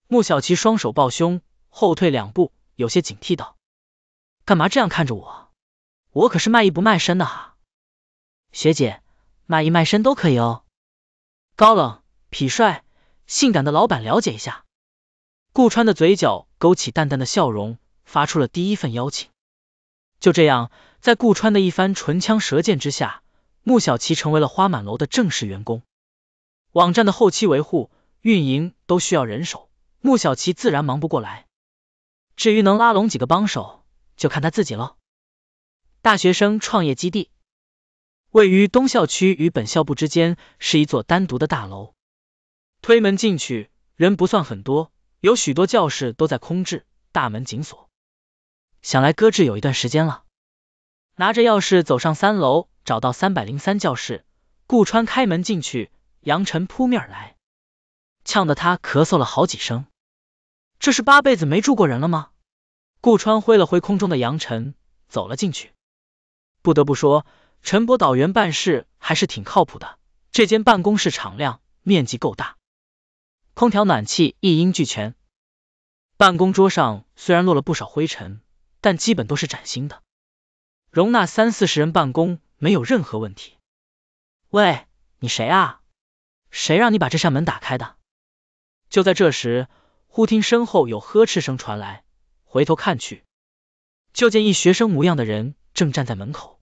穆小琪双手抱胸，后退两步，有些警惕道：“干嘛这样看着我？我可是卖艺不卖身的哈，学姐卖艺卖身都可以哦。高冷、痞帅、性感的老板了解一下。”顾川的嘴角勾起淡淡的笑容，发出了第一份邀请。就这样。在顾川的一番唇枪舌剑之下，穆小琪成为了花满楼的正式员工。网站的后期维护、运营都需要人手，穆小琪自然忙不过来。至于能拉拢几个帮手，就看他自己喽。大学生创业基地位于东校区与本校部之间，是一座单独的大楼。推门进去，人不算很多，有许多教室都在空置，大门紧锁，想来搁置有一段时间了。拿着钥匙走上三楼，找到三百零三教室，顾川开门进去，杨晨扑面而来，呛得他咳嗽了好几声。这是八辈子没住过人了吗？顾川挥了挥空中的扬尘，走了进去。不得不说，陈博导员办事还是挺靠谱的。这间办公室敞亮，面积够大，空调、暖气一应俱全。办公桌上虽然落了不少灰尘，但基本都是崭新的。容纳三四十人办公没有任何问题。喂，你谁啊？谁让你把这扇门打开的？就在这时，忽听身后有呵斥声传来，回头看去，就见一学生模样的人正站在门口。